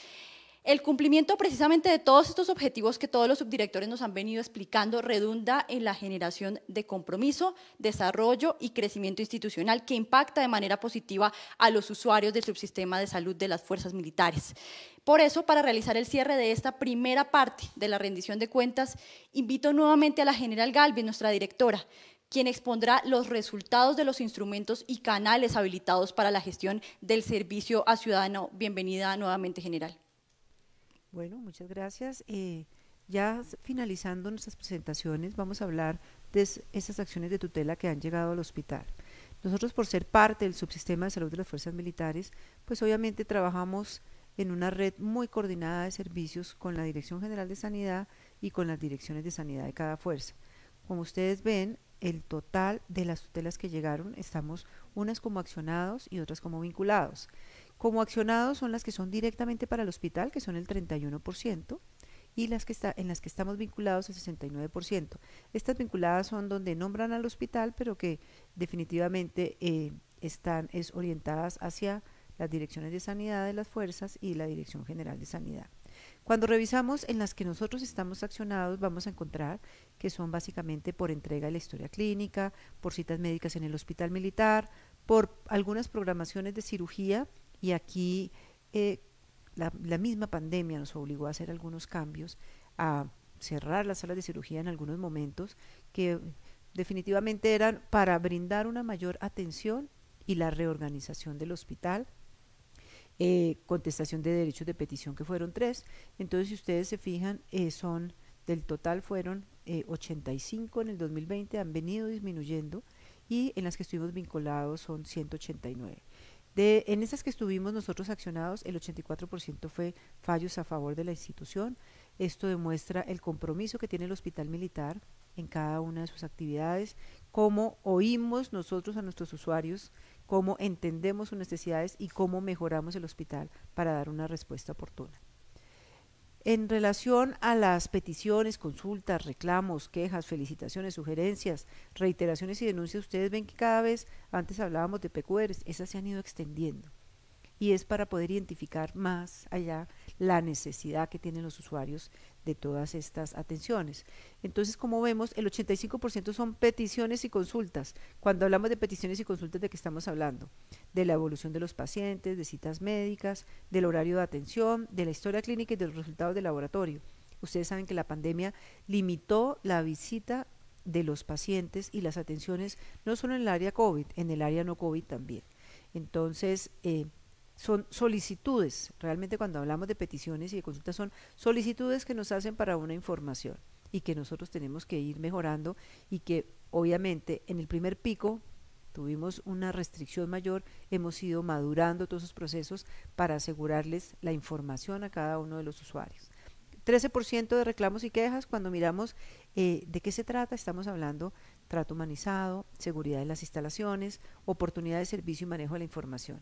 El cumplimiento precisamente de todos estos objetivos que todos los subdirectores nos han venido explicando redunda en la generación de compromiso, desarrollo y crecimiento institucional que impacta de manera positiva a los usuarios del subsistema de salud de las fuerzas militares. Por eso, para realizar el cierre de esta primera parte de la rendición de cuentas, invito nuevamente a la general Galvin, nuestra directora, quien expondrá los resultados de los instrumentos y canales habilitados para la gestión del servicio a ciudadano. Bienvenida nuevamente, general. Bueno, muchas gracias. Eh, ya finalizando nuestras presentaciones, vamos a hablar de esas acciones de tutela que han llegado al hospital. Nosotros, por ser parte del subsistema de salud de las fuerzas militares, pues obviamente trabajamos en una red muy coordinada de servicios con la Dirección General de Sanidad y con las direcciones de sanidad de cada fuerza. Como ustedes ven, el total de las tutelas que llegaron, estamos unas como accionados y otras como vinculados. Como accionados son las que son directamente para el hospital, que son el 31%, y las que está, en las que estamos vinculados el 69%. Estas vinculadas son donde nombran al hospital, pero que definitivamente eh, están es orientadas hacia las direcciones de sanidad de las fuerzas y la Dirección General de Sanidad. Cuando revisamos en las que nosotros estamos accionados, vamos a encontrar que son básicamente por entrega de la historia clínica, por citas médicas en el hospital militar, por algunas programaciones de cirugía y aquí eh, la, misma pandemia nos obligó a hacer algunos cambios, a cerrar las salas de cirugía en algunos momentos que definitivamente eran para brindar una mayor atención y la reorganización del hospital. Eh, contestación de derechos de petición que fueron tres. Entonces, si ustedes se fijan, eh, son del total fueron 85 en el 2020, han venido disminuyendo y en las que estuvimos vinculados son 189 en esas que estuvimos nosotros accionados, el 84% fue fallos a favor de la institución. Esto demuestra el compromiso que tiene el Hospital Militar en cada una de sus actividades, cómo oímos nosotros a nuestros usuarios, cómo entendemos sus necesidades y cómo mejoramos el hospital para dar una respuesta oportuna. En relación a las peticiones, consultas, reclamos, quejas, felicitaciones, sugerencias, reiteraciones y denuncias, ustedes ven que cada vez, antes hablábamos de PQR, esas se han ido extendiendo. Y es para poder identificar más allá la necesidad que tienen los usuarios de todas estas atenciones. Entonces, como vemos, el 85% son peticiones y consultas. Cuando hablamos de peticiones y consultas, ¿de qué estamos hablando? De la evolución de los pacientes, de citas médicas, del horario de atención, de la historia clínica y de los resultados del laboratorio. Ustedes saben que la pandemia limitó la visita de los pacientes y las atenciones no solo en el área COVID, en el área no COVID también. Entonces, eh, son solicitudes, realmente cuando hablamos de peticiones y de consultas son solicitudes que nos hacen para una información y que nosotros tenemos que ir mejorando y que obviamente en el primer pico tuvimos una restricción mayor, hemos ido madurando todos esos procesos para asegurarles la información a cada uno de los usuarios. 13% de reclamos y quejas cuando miramos eh, de qué se trata, estamos hablando trato humanizado, seguridad de las instalaciones, oportunidad de servicio y manejo de la información.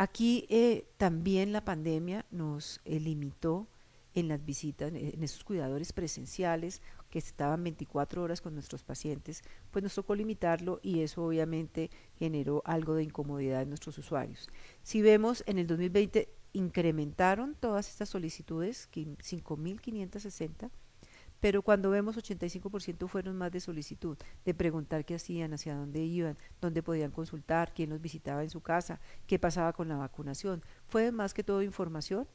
Aquí eh, también la pandemia nos eh, limitó en las visitas, en esos cuidadores presenciales que estaban 24 horas con nuestros pacientes, pues nos tocó limitarlo y eso obviamente generó algo de incomodidad en nuestros usuarios. Si vemos en el 2020 incrementaron todas estas solicitudes, 5.560 pero cuando vemos 85% fueron más de solicitud, de preguntar qué hacían, hacia dónde iban, dónde podían consultar, quién los visitaba en su casa, qué pasaba con la vacunación. Fue más que todo información.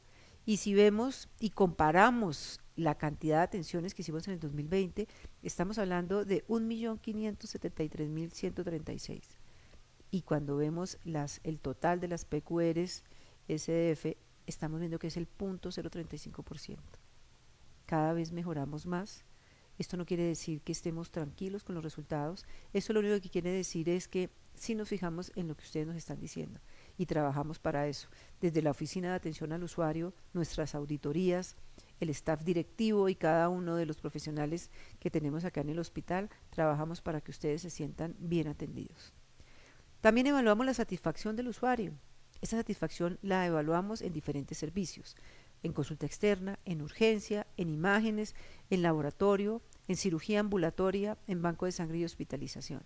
Y si vemos y comparamos la cantidad de atenciones que hicimos en el 2020, estamos hablando de 1.573.136. Y cuando vemos las, el total de las PQRs, SDF, estamos viendo que es el 0.035% cada vez mejoramos más. Esto no quiere decir que estemos tranquilos con los resultados. Eso lo único que quiere decir es que si nos fijamos en lo que ustedes nos están diciendo y trabajamos para eso, desde la oficina de atención al usuario, nuestras auditorías, el staff directivo y cada uno de los profesionales que tenemos acá en el hospital, trabajamos para que ustedes se sientan bien atendidos. También evaluamos la satisfacción del usuario. Esa satisfacción la evaluamos en diferentes servicios en consulta externa, en urgencia, en imágenes, en laboratorio, en cirugía ambulatoria, en banco de sangre y hospitalización.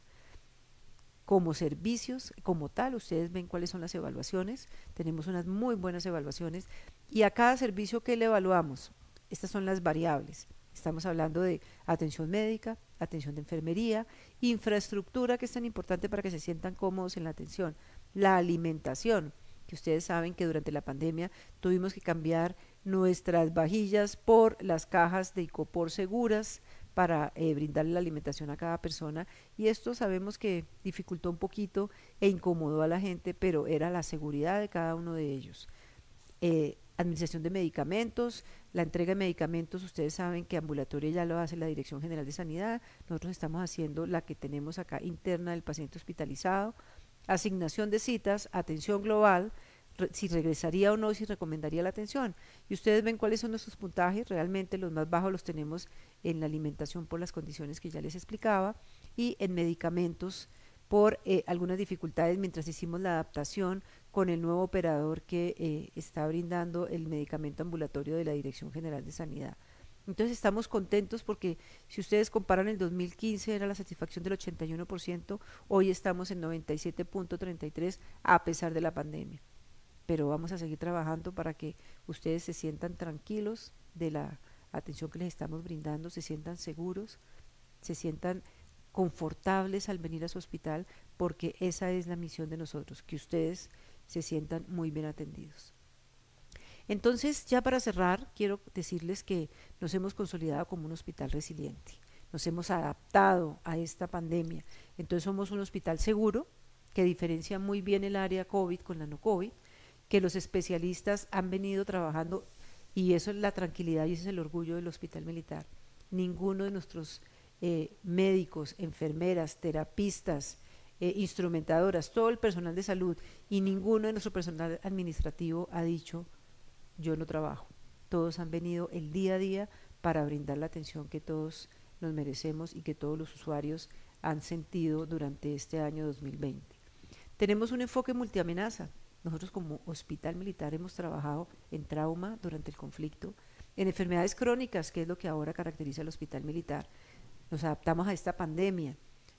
Como servicios, como tal, ustedes ven cuáles son las evaluaciones, tenemos unas muy buenas evaluaciones y a cada servicio que le evaluamos, estas son las variables. Estamos hablando de atención médica, atención de enfermería, infraestructura que es tan importante para que se sientan cómodos en la atención, la alimentación, que ustedes saben que durante la pandemia tuvimos que cambiar nuestras vajillas por las cajas de Icopor seguras para eh, brindarle la alimentación a cada persona y esto sabemos que dificultó un poquito e incomodó a la gente, pero era la seguridad de cada uno de ellos. Eh, administración de medicamentos, la entrega de medicamentos, ustedes saben que ambulatoria ya lo hace la Dirección General de Sanidad, nosotros estamos haciendo la que tenemos acá interna del paciente hospitalizado, asignación de citas, atención global, si regresaría o no, si recomendaría la atención. Y ustedes ven cuáles son nuestros puntajes, realmente los más bajos los tenemos en la alimentación por las condiciones que ya les explicaba y en medicamentos por eh, algunas dificultades mientras hicimos la adaptación con el nuevo operador que eh, está brindando el medicamento ambulatorio de la Dirección General de Sanidad. Entonces estamos contentos porque si ustedes comparan el 2015 era la satisfacción del 81%, hoy estamos en 97.33 a pesar de la pandemia. Pero vamos a seguir trabajando para que ustedes se sientan tranquilos de la atención que les estamos brindando, se sientan seguros, se sientan confortables al venir a su hospital, porque esa es la misión de nosotros, que ustedes se sientan muy bien atendidos. Entonces, ya para cerrar, quiero decirles que nos hemos consolidado como un hospital resiliente, nos hemos adaptado a esta pandemia. Entonces, somos un hospital seguro que diferencia muy bien el área COVID con la no COVID, que los especialistas han venido trabajando y eso es la tranquilidad y ese es el orgullo del hospital militar. Ninguno de nuestros eh, médicos, enfermeras, terapistas, eh, instrumentadoras, todo el personal de salud y ninguno de nuestro personal administrativo ha dicho yo no trabajo. Todos han venido el día a día para brindar la atención que todos nos merecemos y que todos los usuarios han sentido durante este año 2020. Tenemos un enfoque multiamenaza. Nosotros como hospital militar hemos trabajado en trauma durante el conflicto, en enfermedades crónicas, que es lo que ahora caracteriza al hospital militar. Nos adaptamos a esta pandemia,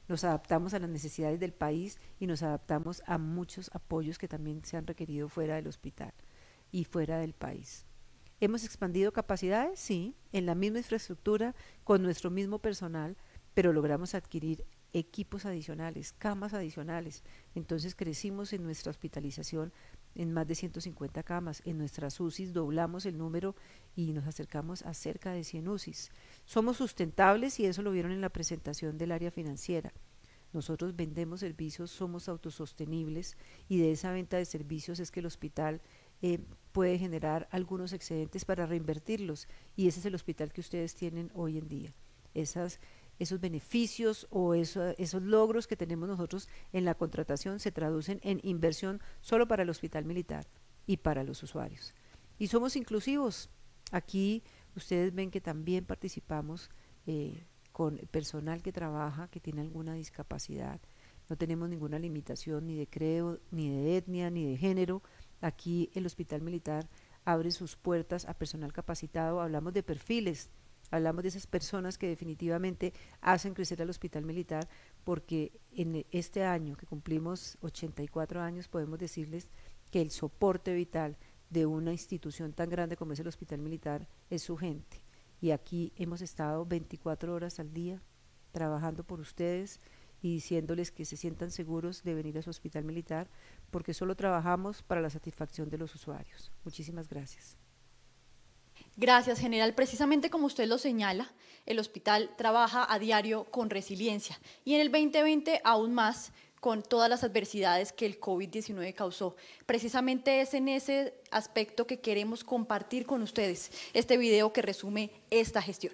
nos adaptamos a las necesidades del país y nos adaptamos a muchos apoyos que también se han requerido fuera del hospital y fuera del país. ¿Hemos expandido capacidades? Sí, en la misma infraestructura, con nuestro mismo personal, pero logramos adquirir equipos adicionales, camas adicionales. Entonces crecimos en nuestra hospitalización en más de 150 camas. En nuestras UCIs doblamos el número y nos acercamos a cerca de 100 UCIs. Somos sustentables y eso lo vieron en la presentación del área financiera. Nosotros vendemos servicios, somos autosostenibles y de esa venta de servicios es que el hospital eh, puede generar algunos excedentes para reinvertirlos y ese es el hospital que ustedes tienen hoy en día. esos beneficios o esos logros que tenemos nosotros en la contratación se traducen en inversión solo para el hospital militar y para los usuarios. Y somos inclusivos. Aquí ustedes ven que también participamos eh, con personal que trabaja, que tiene alguna discapacidad. No tenemos ninguna limitación ni de credo, ni de etnia, ni de género Aquí el Hospital Militar abre sus puertas a personal capacitado, hablamos de perfiles, hablamos de esas personas que definitivamente hacen crecer al Hospital Militar, porque en este año que cumplimos 84 años podemos decirles que el soporte vital de una institución tan grande como es el Hospital Militar es su gente. Y aquí hemos estado 24 horas al día trabajando por ustedes, y diciéndoles que se sientan seguros de venir a su hospital militar porque solo trabajamos para la satisfacción de los usuarios. Muchísimas gracias. Gracias, general. Precisamente como usted lo señala, el hospital trabaja a diario con resiliencia y en el 2020 aún más con todas las adversidades que el COVID-19 causó. Precisamente es en ese aspecto que queremos compartir con ustedes este video que resume esta gestión.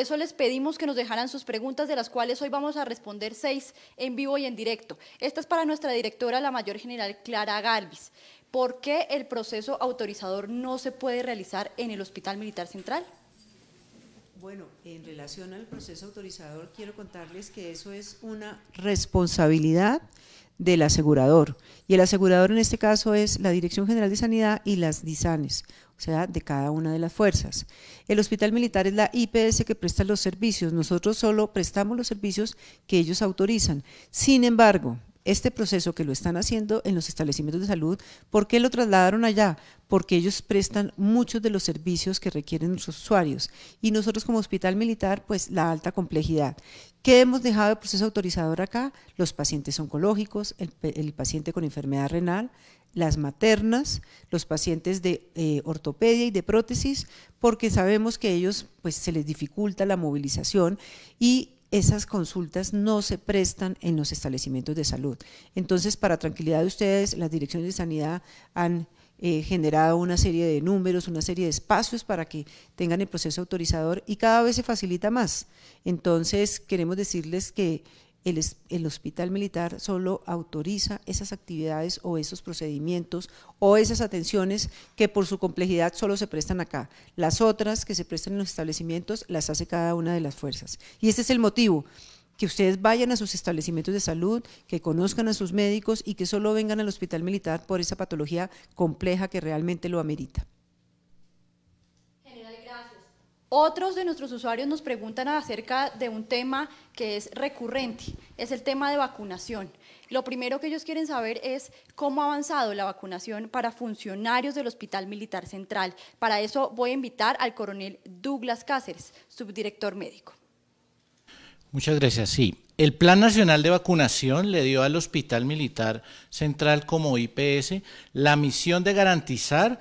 Por eso les pedimos que nos dejaran sus preguntas, de las cuales hoy vamos a responder seis en vivo y en directo. Esta es para nuestra directora, la mayor general Clara Galvis. ¿Por qué el proceso autorizador no se puede realizar en el Hospital Militar Central? Bueno, en relación al proceso autorizador, quiero contarles que eso es una responsabilidad del asegurador. Y el asegurador en este caso es la Dirección General de Sanidad y las DISANES, o sea, de cada una de las fuerzas. El Hospital Militar es la IPS que presta los servicios. Nosotros solo prestamos los servicios que ellos autorizan. Sin embargo, este proceso que lo están haciendo en los establecimientos de salud, ¿por qué lo trasladaron allá? Porque ellos prestan muchos de los servicios que requieren nuestros usuarios y nosotros como hospital militar, pues la alta complejidad. ¿Qué hemos dejado de proceso autorizador acá? Los pacientes oncológicos, el, paciente con enfermedad renal, las maternas, los pacientes de eh, ortopedia y de prótesis, porque sabemos que ellos pues, se les dificulta la movilización y esas consultas no se prestan en los establecimientos de salud. Entonces, para tranquilidad de ustedes, las direcciones de sanidad han eh, generado una serie de números, una serie de espacios para que tengan el proceso autorizador y cada vez se facilita más. Entonces, queremos decirles que el, el, hospital militar solo autoriza esas actividades o esos procedimientos o esas atenciones que por su complejidad solo se prestan acá. Las otras que se prestan en los establecimientos las hace cada una de las fuerzas. Y ese es el motivo que ustedes vayan a sus establecimientos de salud, que conozcan a sus médicos y que solo vengan al hospital militar por esa patología compleja que realmente lo amerita. General, gracias. Otros de nuestros usuarios nos preguntan acerca de un tema que es recurrente, es el tema de vacunación. Lo primero que ellos quieren saber es cómo ha avanzado la vacunación para funcionarios del Hospital Militar Central. Para eso voy a invitar al coronel Douglas Cáceres, subdirector médico. Muchas gracias. Sí, el Plan Nacional de Vacunación le dio al Hospital Militar Central como IPS la misión de garantizar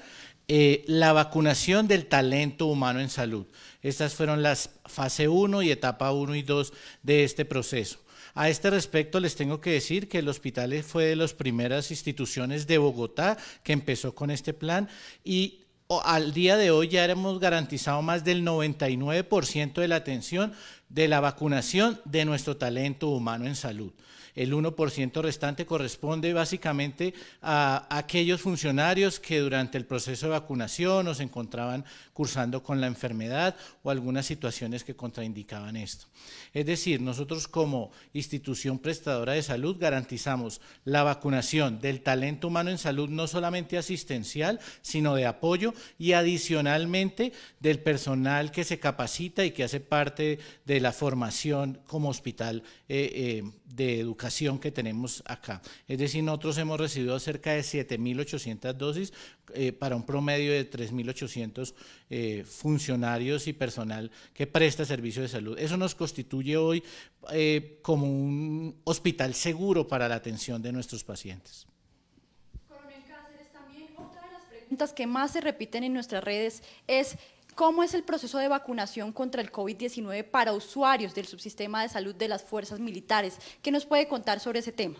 eh, la vacunación del talento humano en salud. Estas fueron las fase 1 y etapa 1 y 2 de este proceso. A este respecto les tengo que decir que el hospital fue de las primeras instituciones de Bogotá que empezó con este plan y al día de hoy ya hemos garantizado más del 99% de la atención de la vacunación de nuestro talento humano en salud. El 1% restante corresponde básicamente a aquellos funcionarios que durante el proceso de vacunación nos se encontraban cursando con la enfermedad o algunas situaciones que contraindicaban esto. Es decir, nosotros como institución prestadora de salud garantizamos la vacunación del talento humano en salud no solamente asistencial, sino de apoyo y adicionalmente del personal que se capacita y que hace parte de la formación como hospital eh, eh, de educación que tenemos acá. Es decir, nosotros hemos recibido cerca de 7.800 dosis eh, para un promedio de 3.800 eh, funcionarios y personal que presta servicio de salud. Eso nos constituye hoy eh, como un hospital seguro para la atención de nuestros pacientes preguntas que más se repiten en nuestras redes es ¿Cómo es el proceso de vacunación contra el COVID-19 para usuarios del subsistema de salud de las fuerzas militares? ¿Qué nos puede contar sobre ese tema?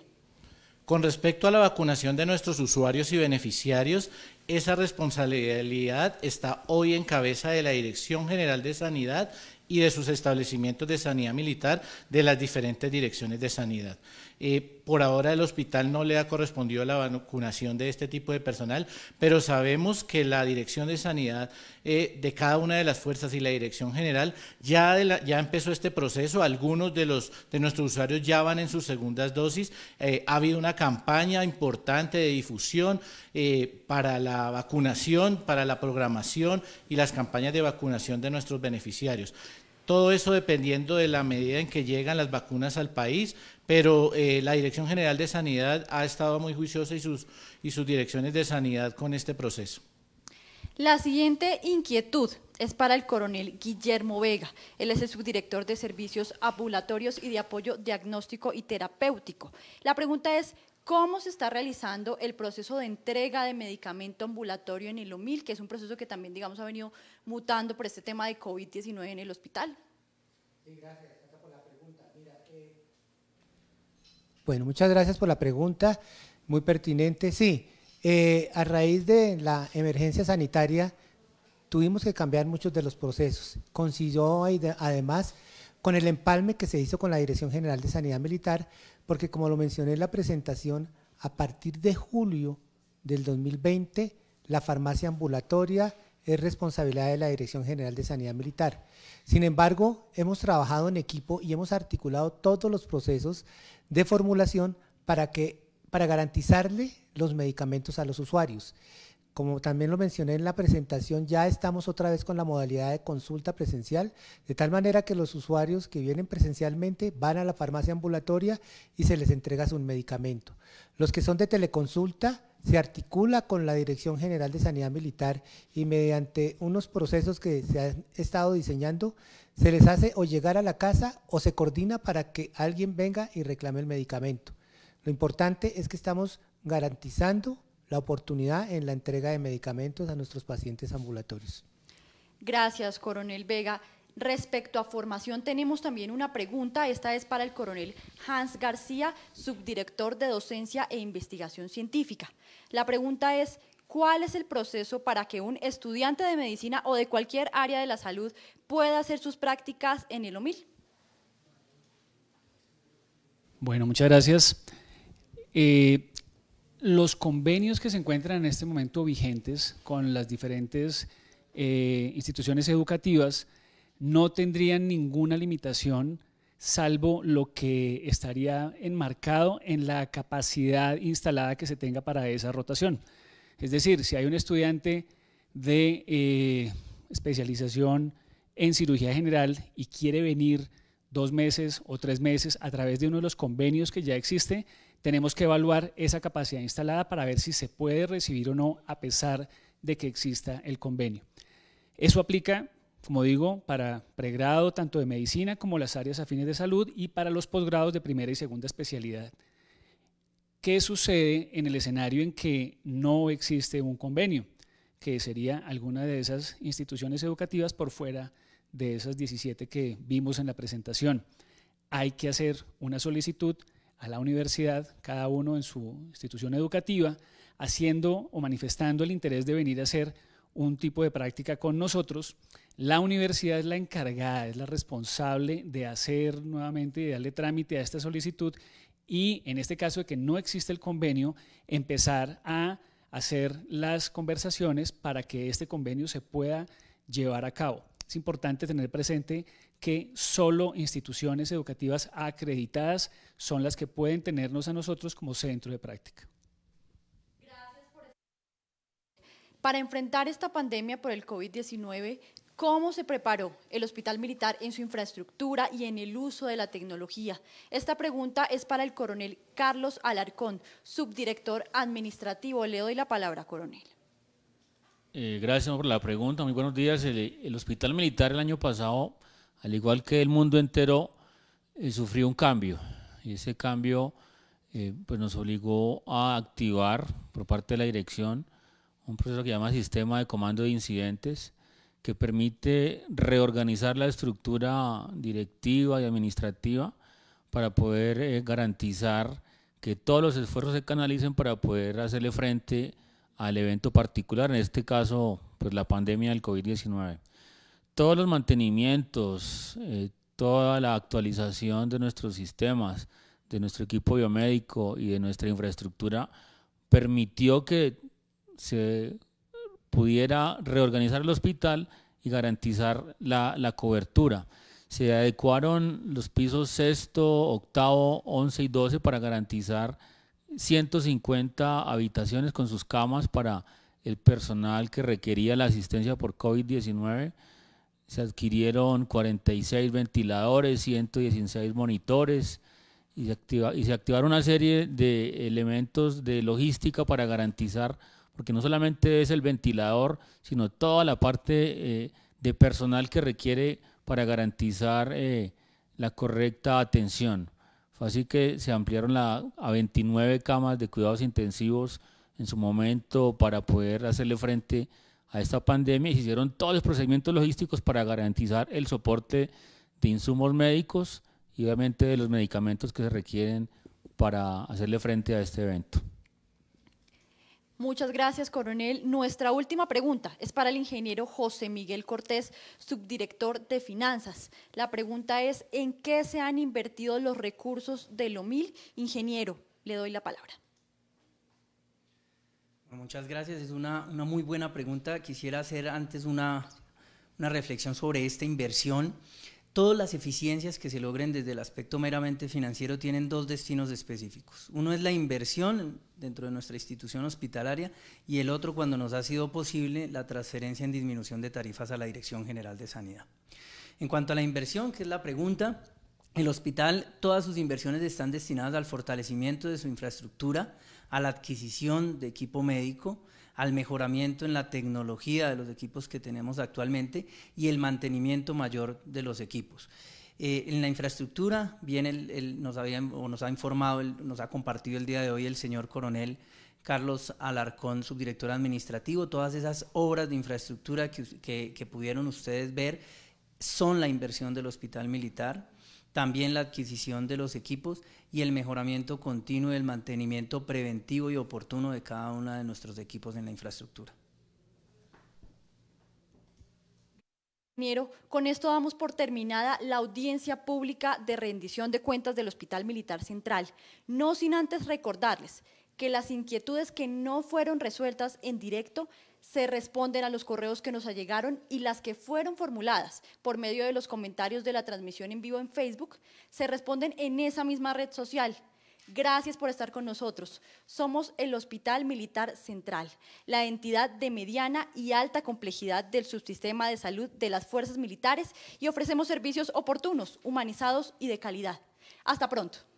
Con respecto a la vacunación de nuestros usuarios y beneficiarios, esa responsabilidad está hoy en cabeza de la Dirección General de Sanidad y de sus establecimientos de sanidad militar de las diferentes direcciones de sanidad. Eh, por ahora el hospital no le ha correspondido la vacunación de este tipo de personal, pero sabemos que la Dirección de Sanidad eh, de cada una de las fuerzas y la Dirección General ya, empezó este proceso. Algunos de, los, de nuestros usuarios ya van en sus segundas dosis. Eh, ha habido una campaña importante de difusión para la vacunación, para la programación y las campañas de vacunación de nuestros beneficiarios. Todo eso dependiendo de la medida en que llegan las vacunas al país, pero eh, la Dirección General de Sanidad ha estado muy juiciosa y sus, y sus direcciones de sanidad con este proceso. La siguiente inquietud es para el coronel Guillermo Vega. Él es el subdirector de servicios ambulatorios y de apoyo diagnóstico y terapéutico. La pregunta es, ¿cómo se está realizando el proceso de entrega de medicamento ambulatorio en el OMIL, que es un proceso que también, digamos, ha venido mutando por este tema de COVID-19 en el hospital? Sí, gracias. Bueno, muchas gracias por la pregunta, muy pertinente. Sí, eh, a raíz de la emergencia sanitaria tuvimos que cambiar muchos de los procesos. Consiguió además con el empalme que se hizo con la Dirección General de Sanidad Militar, porque como lo mencioné en la presentación, a partir de julio del 2020, la farmacia ambulatoria es responsabilidad de la Dirección General de Sanidad Militar. Sin embargo, hemos trabajado en equipo y hemos articulado todos los procesos de formulación para, que, para garantizarle los medicamentos a los usuarios. Como también lo mencioné en la presentación, ya estamos otra vez con la modalidad de consulta presencial, de tal manera que los usuarios que vienen presencialmente van a la farmacia ambulatoria y se les entrega su medicamento. Los que son de teleconsulta se articula con la Dirección General de Sanidad Militar y mediante unos procesos que se han estado diseñando se les hace o llegar a la casa o se coordina para que alguien venga y reclame el medicamento. Lo importante es que estamos garantizando la oportunidad en la entrega de medicamentos a nuestros pacientes ambulatorios. Gracias, coronel Vega. Respecto a formación, tenemos también una pregunta. Esta es para el coronel Hans García, subdirector de Docencia e Investigación Científica. La pregunta es, ¿Cuál es el proceso para que un estudiante de medicina o de cualquier área de la salud pueda hacer sus prácticas en el OMIL? Bueno, muchas gracias. Eh, los convenios que se encuentran en este momento vigentes con las diferentes eh, instituciones educativas no tendrían ninguna limitación salvo lo que estaría enmarcado en la capacidad instalada que se tenga para esa rotación. Es decir, si hay un estudiante de eh, especialización en cirugía general y quiere venir dos meses o tres meses a través de uno de los convenios que ya existe, tenemos que evaluar esa capacidad instalada para ver si se puede recibir o no a pesar de que exista el convenio. Eso aplica, como digo, para pregrado tanto de medicina como las áreas afines de salud y para los posgrados de primera y segunda especialidad. ¿Qué sucede en el escenario en que no existe un convenio? Que sería alguna de esas instituciones educativas por fuera de esas 17 que vimos en la presentación. Hay que hacer una solicitud a la universidad, cada uno en su institución educativa, haciendo o manifestando el interés de venir a hacer un tipo de práctica con nosotros. La universidad es la encargada, es la responsable de hacer nuevamente y darle trámite a esta solicitud y en este caso de que no existe el convenio, empezar a hacer las conversaciones para que este convenio se pueda llevar a cabo. Es importante tener presente que solo instituciones educativas acreditadas son las que pueden tenernos a nosotros como centro de práctica. Para enfrentar esta pandemia por el COVID-19, cómo se preparó el hospital militar en su infraestructura y en el uso de la tecnología. Esta pregunta es para el coronel Carlos Alarcón, subdirector administrativo. Le doy la palabra, coronel. Eh, gracias por la pregunta, muy buenos días. El, hospital militar el año pasado, al igual que el mundo entero, eh, sufrió un cambio. Y ese cambio eh, pues nos obligó a activar por parte de la dirección un proceso que se llama Sistema de Comando de Incidentes, que permite reorganizar la estructura directiva y administrativa para poder eh, garantizar que todos los esfuerzos se canalicen para poder hacerle frente al evento particular, en este caso, pues la pandemia del COVID-19. Todos los mantenimientos, eh, toda la actualización de nuestros sistemas, de nuestro equipo biomédico y de nuestra infraestructura permitió que se pudiera reorganizar el hospital y garantizar la, cobertura. Se adecuaron los pisos sexto, octavo, once y doce para garantizar 150 habitaciones con sus camas para el personal que requería la asistencia por COVID-19. Se adquirieron 46 ventiladores, 116 monitores y se, y se activaron una serie de elementos de logística para garantizar porque no solamente es el ventilador, sino toda la parte eh, de personal que requiere para garantizar eh, la correcta atención. así que se ampliaron a 29 camas de cuidados intensivos en su momento para poder hacerle frente a esta pandemia y se hicieron todos los procedimientos logísticos para garantizar el soporte de insumos médicos y obviamente de los medicamentos que se requieren para hacerle frente a este evento. Muchas gracias, coronel. Nuestra última pregunta es para el ingeniero José Miguel Cortés, subdirector de Finanzas. La pregunta es, ¿en qué se han invertido los recursos de Lomil? Ingeniero, le doy la palabra. muchas gracias, es una, muy buena pregunta. Quisiera hacer antes una reflexión sobre esta inversión. Todas las eficiencias que se logren desde el aspecto meramente financiero tienen dos destinos específicos. Uno es la inversión dentro de nuestra institución hospitalaria y el otro, cuando nos ha sido posible, la transferencia en disminución de tarifas a la Dirección General de Sanidad. En cuanto a la inversión, que es la pregunta, el hospital, todas sus inversiones están destinadas al fortalecimiento de su infraestructura, a la adquisición de equipo médico, al mejoramiento en la tecnología de los equipos que tenemos actualmente y el mantenimiento mayor de los equipos. Eh, en la infraestructura, bien nos, nos ha informado, nos ha compartido el día de hoy el señor coronel Carlos Alarcón, subdirector administrativo, todas esas obras de infraestructura que pudieron ustedes ver son la inversión del hospital militar también la adquisición de los equipos y el mejoramiento continuo del mantenimiento preventivo y oportuno de cada uno de nuestros equipos en la infraestructura. con esto damos por terminada la audiencia pública de rendición de cuentas del Hospital Militar Central, no sin antes recordarles que las inquietudes que no fueron resueltas en directo se responden a los correos que nos allegaron y las que fueron formuladas por medio de los comentarios de la transmisión en vivo en Facebook, se responden en esa misma red social. Gracias por estar con nosotros. Somos el Hospital Militar Central, la entidad de mediana y alta complejidad del subsistema de salud de las fuerzas militares y ofrecemos servicios oportunos, humanizados y de calidad. Hasta pronto.